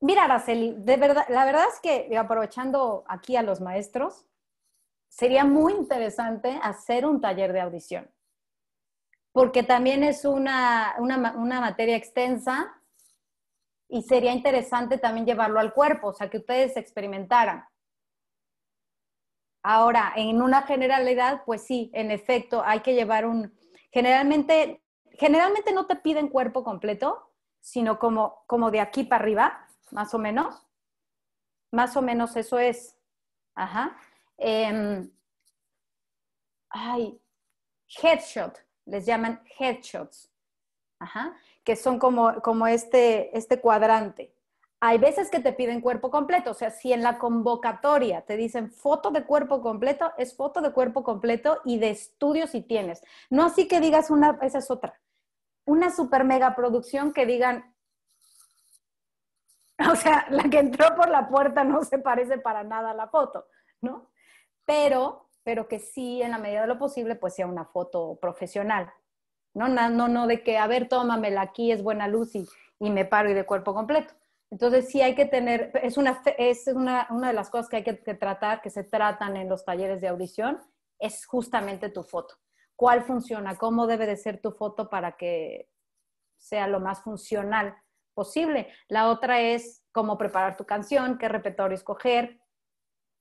mira, Araceli, de verdad, la verdad es que aprovechando aquí a los maestros, sería muy interesante hacer un taller de audición, porque también es una, una materia extensa y sería interesante también llevarlo al cuerpo, o sea, que ustedes experimentaran. Ahora, en una generalidad, pues sí, en efecto, hay que llevar un, Generalmente, generalmente no te piden cuerpo completo, sino como, de aquí para arriba, más o menos. Más o menos eso es. Ajá. Em, ay, headshot, les llaman headshots. Ajá. Que son como, este, este cuadrante. Hay veces que te piden cuerpo completo, o sea, si en la convocatoria te dicen foto de cuerpo completo, es foto de cuerpo completo y de estudio si tienes. No así que digas una, esa es otra, una super mega producción que digan, [LAUGHS] o sea, la que entró por la puerta no se parece para nada a la foto, ¿no? Pero, pero que sí, en la medida de lo posible, pues sea una foto profesional. No, no, no, no de que, a ver, tómamela, aquí es buena luz y me paro y de cuerpo completo. Entonces sí hay que tener, es una, es una, de las cosas que hay que, tratar, que se tratan en los talleres de audición, es justamente tu foto. ¿Cuál funciona? ¿Cómo debe de ser tu foto para que sea lo más funcional posible? La otra es cómo preparar tu canción, qué repertorio escoger,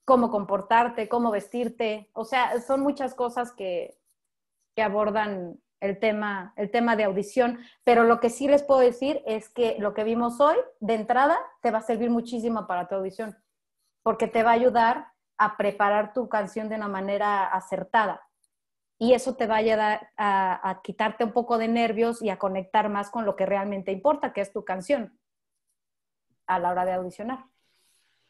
cómo comportarte, cómo vestirte. O sea, son muchas cosas que, que abordan el tema, el tema de audición, pero lo que sí les puedo decir es que lo que vimos hoy de entrada te va a servir muchísimo para tu audición, porque te va a ayudar a preparar tu canción de una manera acertada. Y eso te va a ayudar a, quitarte un poco de nervios y a conectar más con lo que realmente importa, que es tu canción, a la hora de audicionar.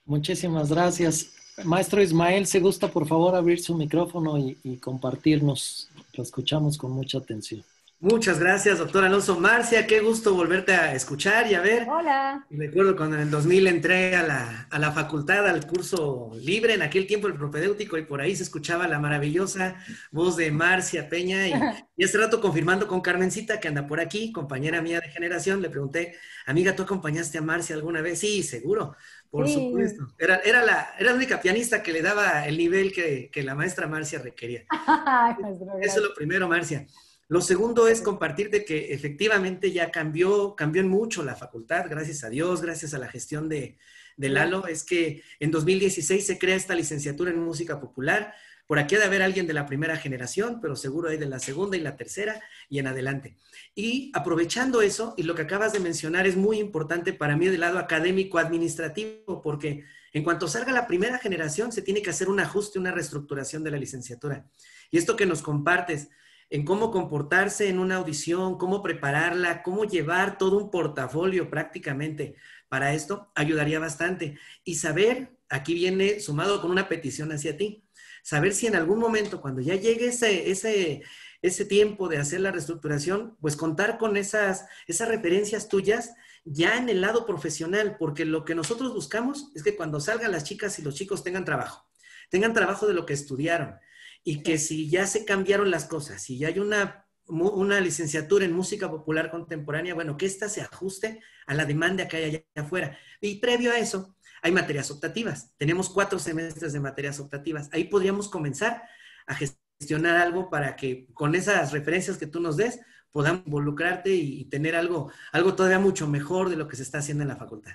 Muchísimas gracias. Maestro Ismael, se gusta por favor abrir su micrófono y compartirnos lo escuchamos con mucha atención. Muchas gracias, doctor Alonso Marcia. Qué gusto volverte a escuchar y a ver. Hola. Recuerdo cuando en el 2000 entré a la, a la facultad, al curso libre, en aquel tiempo el propedéutico, y por ahí se escuchaba la maravillosa voz de Marcia Peña. Y, [LAUGHS] y rato confirmando con Carmencita, que anda por aquí, compañera mía de generación, le pregunté, amiga, ¿tú acompañaste a Marcia alguna vez? Sí, seguro. Por supuesto. Era, la, era la única pianista que le daba el nivel que, la maestra Marcia requería. [LAUGHS] Eso es lo primero, Marcia. Lo segundo es compartir de que efectivamente ya cambió, cambió mucho la facultad, gracias a Dios, gracias a la gestión de, de Lalo. Es que en 2016 se crea esta licenciatura en música popular por aquí ha haber alguien de la primera generación, pero seguro hay de la segunda y la tercera y en adelante. Y aprovechando eso, y lo que acabas de mencionar es muy importante para mí del lado académico-administrativo, porque en cuanto salga la primera generación, se tiene que hacer un ajuste, una reestructuración de la licenciatura. Y esto que nos compartes, en cómo comportarse en una audición, cómo prepararla, cómo llevar todo un portafolio prácticamente para esto, ayudaría bastante. Y saber, aquí viene sumado con una petición hacia ti, saber si en algún momento, cuando ya llegue ese, ese, tiempo de hacer la reestructuración, pues contar con esas, esas referencias tuyas ya en el lado profesional, porque lo que nosotros buscamos es que cuando salgan las chicas y los chicos tengan trabajo, tengan trabajo de lo que estudiaron y que si ya se cambiaron las cosas, si ya hay una, una licenciatura en música popular contemporánea, bueno, que ésta se ajuste a la demanda que hay allá afuera. Y previo a eso, hay materias optativas. Tenemos cuatro semestres de materias optativas. Ahí podríamos comenzar a gestionar algo para que con esas referencias que tú nos des podamos involucrarte y, tener algo, algo todavía mucho mejor de lo que se está haciendo en la facultad.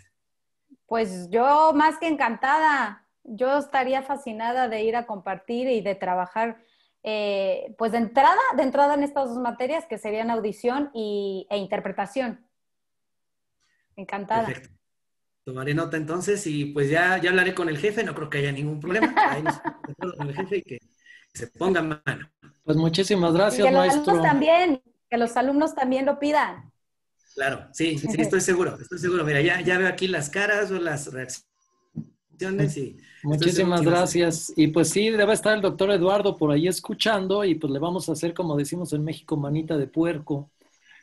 Pues yo más que encantada, yo estaría fascinada de ir a compartir y de trabajar, eh, pues de entrada, de entrada en estas dos materias que serían audición y, e interpretación. Encantada. Tomaré nota entonces y pues ya, ya hablaré con el jefe, no creo que haya ningún problema. Ahí con el jefe y que se ponga mano. Pues muchísimas gracias, los también, que los alumnos también lo pidan. Claro, sí, estoy [LAUGHS] seguro, estoy seguro. Mira, ya, ya veo aquí las caras o las reacciones. Muchísimas gracias. Y pues sí, debe estar el doctor Eduardo por ahí escuchando y pues le vamos a hacer, como decimos en México, manita de puerco.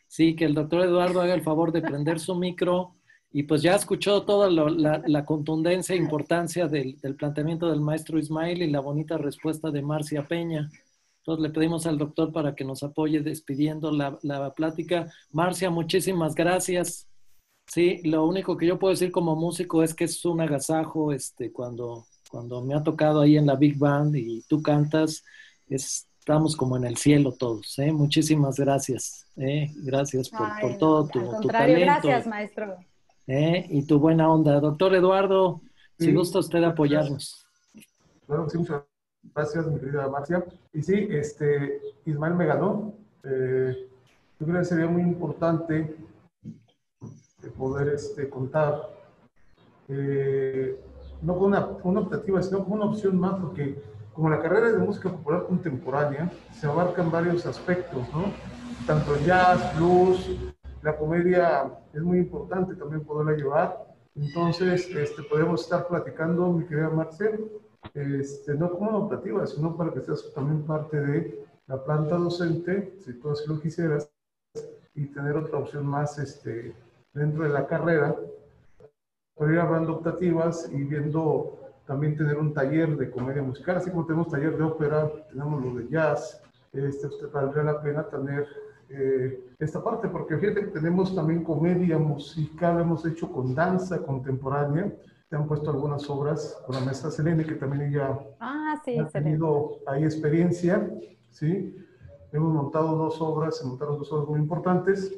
Sí, que el doctor Eduardo haga el favor de prender su micro y pues ya escuchó toda la, contundencia e importancia del, planteamiento del maestro Ismael y la bonita respuesta de Marcia Peña. Entonces le pedimos al doctor para que nos apoye despidiendo la, plática. Marcia, muchísimas gracias. Sí, lo único que yo puedo decir como músico es que es un agasajo este, cuando, cuando me ha tocado ahí en la Big Band y tú cantas. estamos como en el cielo todos. ¿eh? Muchísimas gracias. ¿eh? Gracias por, todo tu tu, al contrario, Gracias, maestro. ¿eh? y tu buena onda. Doctor Eduardo, si gusta usted apoyarnos. Claro, sí, muchas gracias, mi querida Marcia. Y sí, este, Ismael me eh, yo creo que sería muy importante poder este, contar, eh, no con una, optativa, sino con una opción más, porque como la carrera de música popular contemporánea, se abarcan varios aspectos, ¿no? Tanto jazz, blues, la comedia es muy importante también poderla llevar. Entonces, este, podemos estar platicando, mi querida Marcel, este, no como optativas, sino para que seas también parte de la planta docente, si tú así lo quisieras, y tener otra opción más este, dentro de la carrera, para ir hablando optativas y viendo también tener un taller de comedia musical, así como tenemos taller de ópera, tenemos lo de jazz, este, valdría la pena tener eh, esta parte, porque fíjate que tenemos también comedia musical, hemos hecho con danza contemporánea, te han puesto algunas obras con la maestra Selene, que también ella ah, ha tenido ahí experiencia, ¿sí? Hemos montado dos obras, se montaron dos obras muy importantes,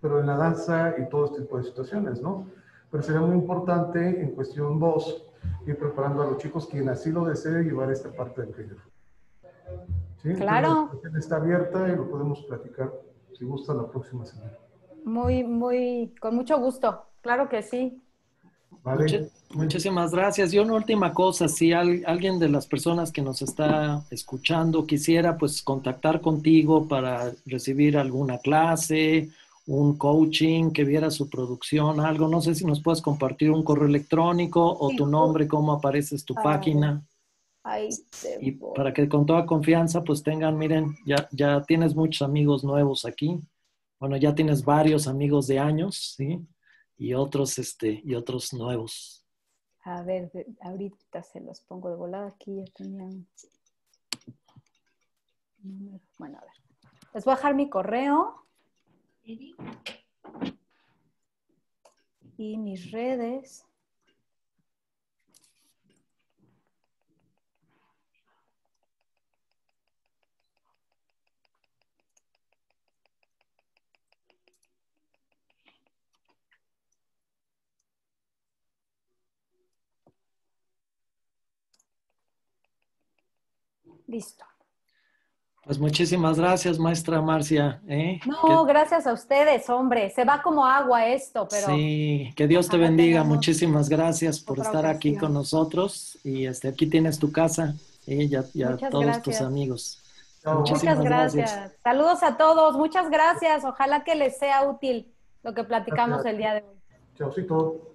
pero en la danza y todo este tipo de situaciones, ¿no? Pero sería muy importante en cuestión voz ir preparando a los chicos quien así lo desee llevar esta parte del proyecto Claro. está abierta y lo podemos platicar, si gusta, la próxima semana. Muy, muy, con mucho gusto, claro que sí. muchísimas gracias. Y una última cosa, si alguien de las personas que nos está escuchando quisiera pues contactar contigo para recibir alguna clase, un coaching, que viera su producción, algo, no sé si nos puedes compartir un correo electrónico o tu nombre, cómo apareces tu ah. página y para que con toda confianza pues tengan, miren, ya, tienes muchos amigos nuevos aquí. Bueno, ya tienes varios amigos de años, ¿sí? Y otros, este, y otros nuevos. A ver, ahorita se los pongo de volada. Aquí ya tenían... Bueno, a ver. Les voy a dejar mi correo. Y mis redes. Listo. Pues muchísimas gracias, maestra Marcia. ¿eh? No, gracias a ustedes, hombre. Se va como agua esto, pero. Sí, que Dios te bendiga. Muchísimas gracias por estar aquí con nosotros. Y este, aquí tienes tu casa ¿eh? y a, todos tus amigos. muchas gracias. Saludos a todos. Muchas gracias. Ojalá que les sea útil lo que platicamos el día de hoy.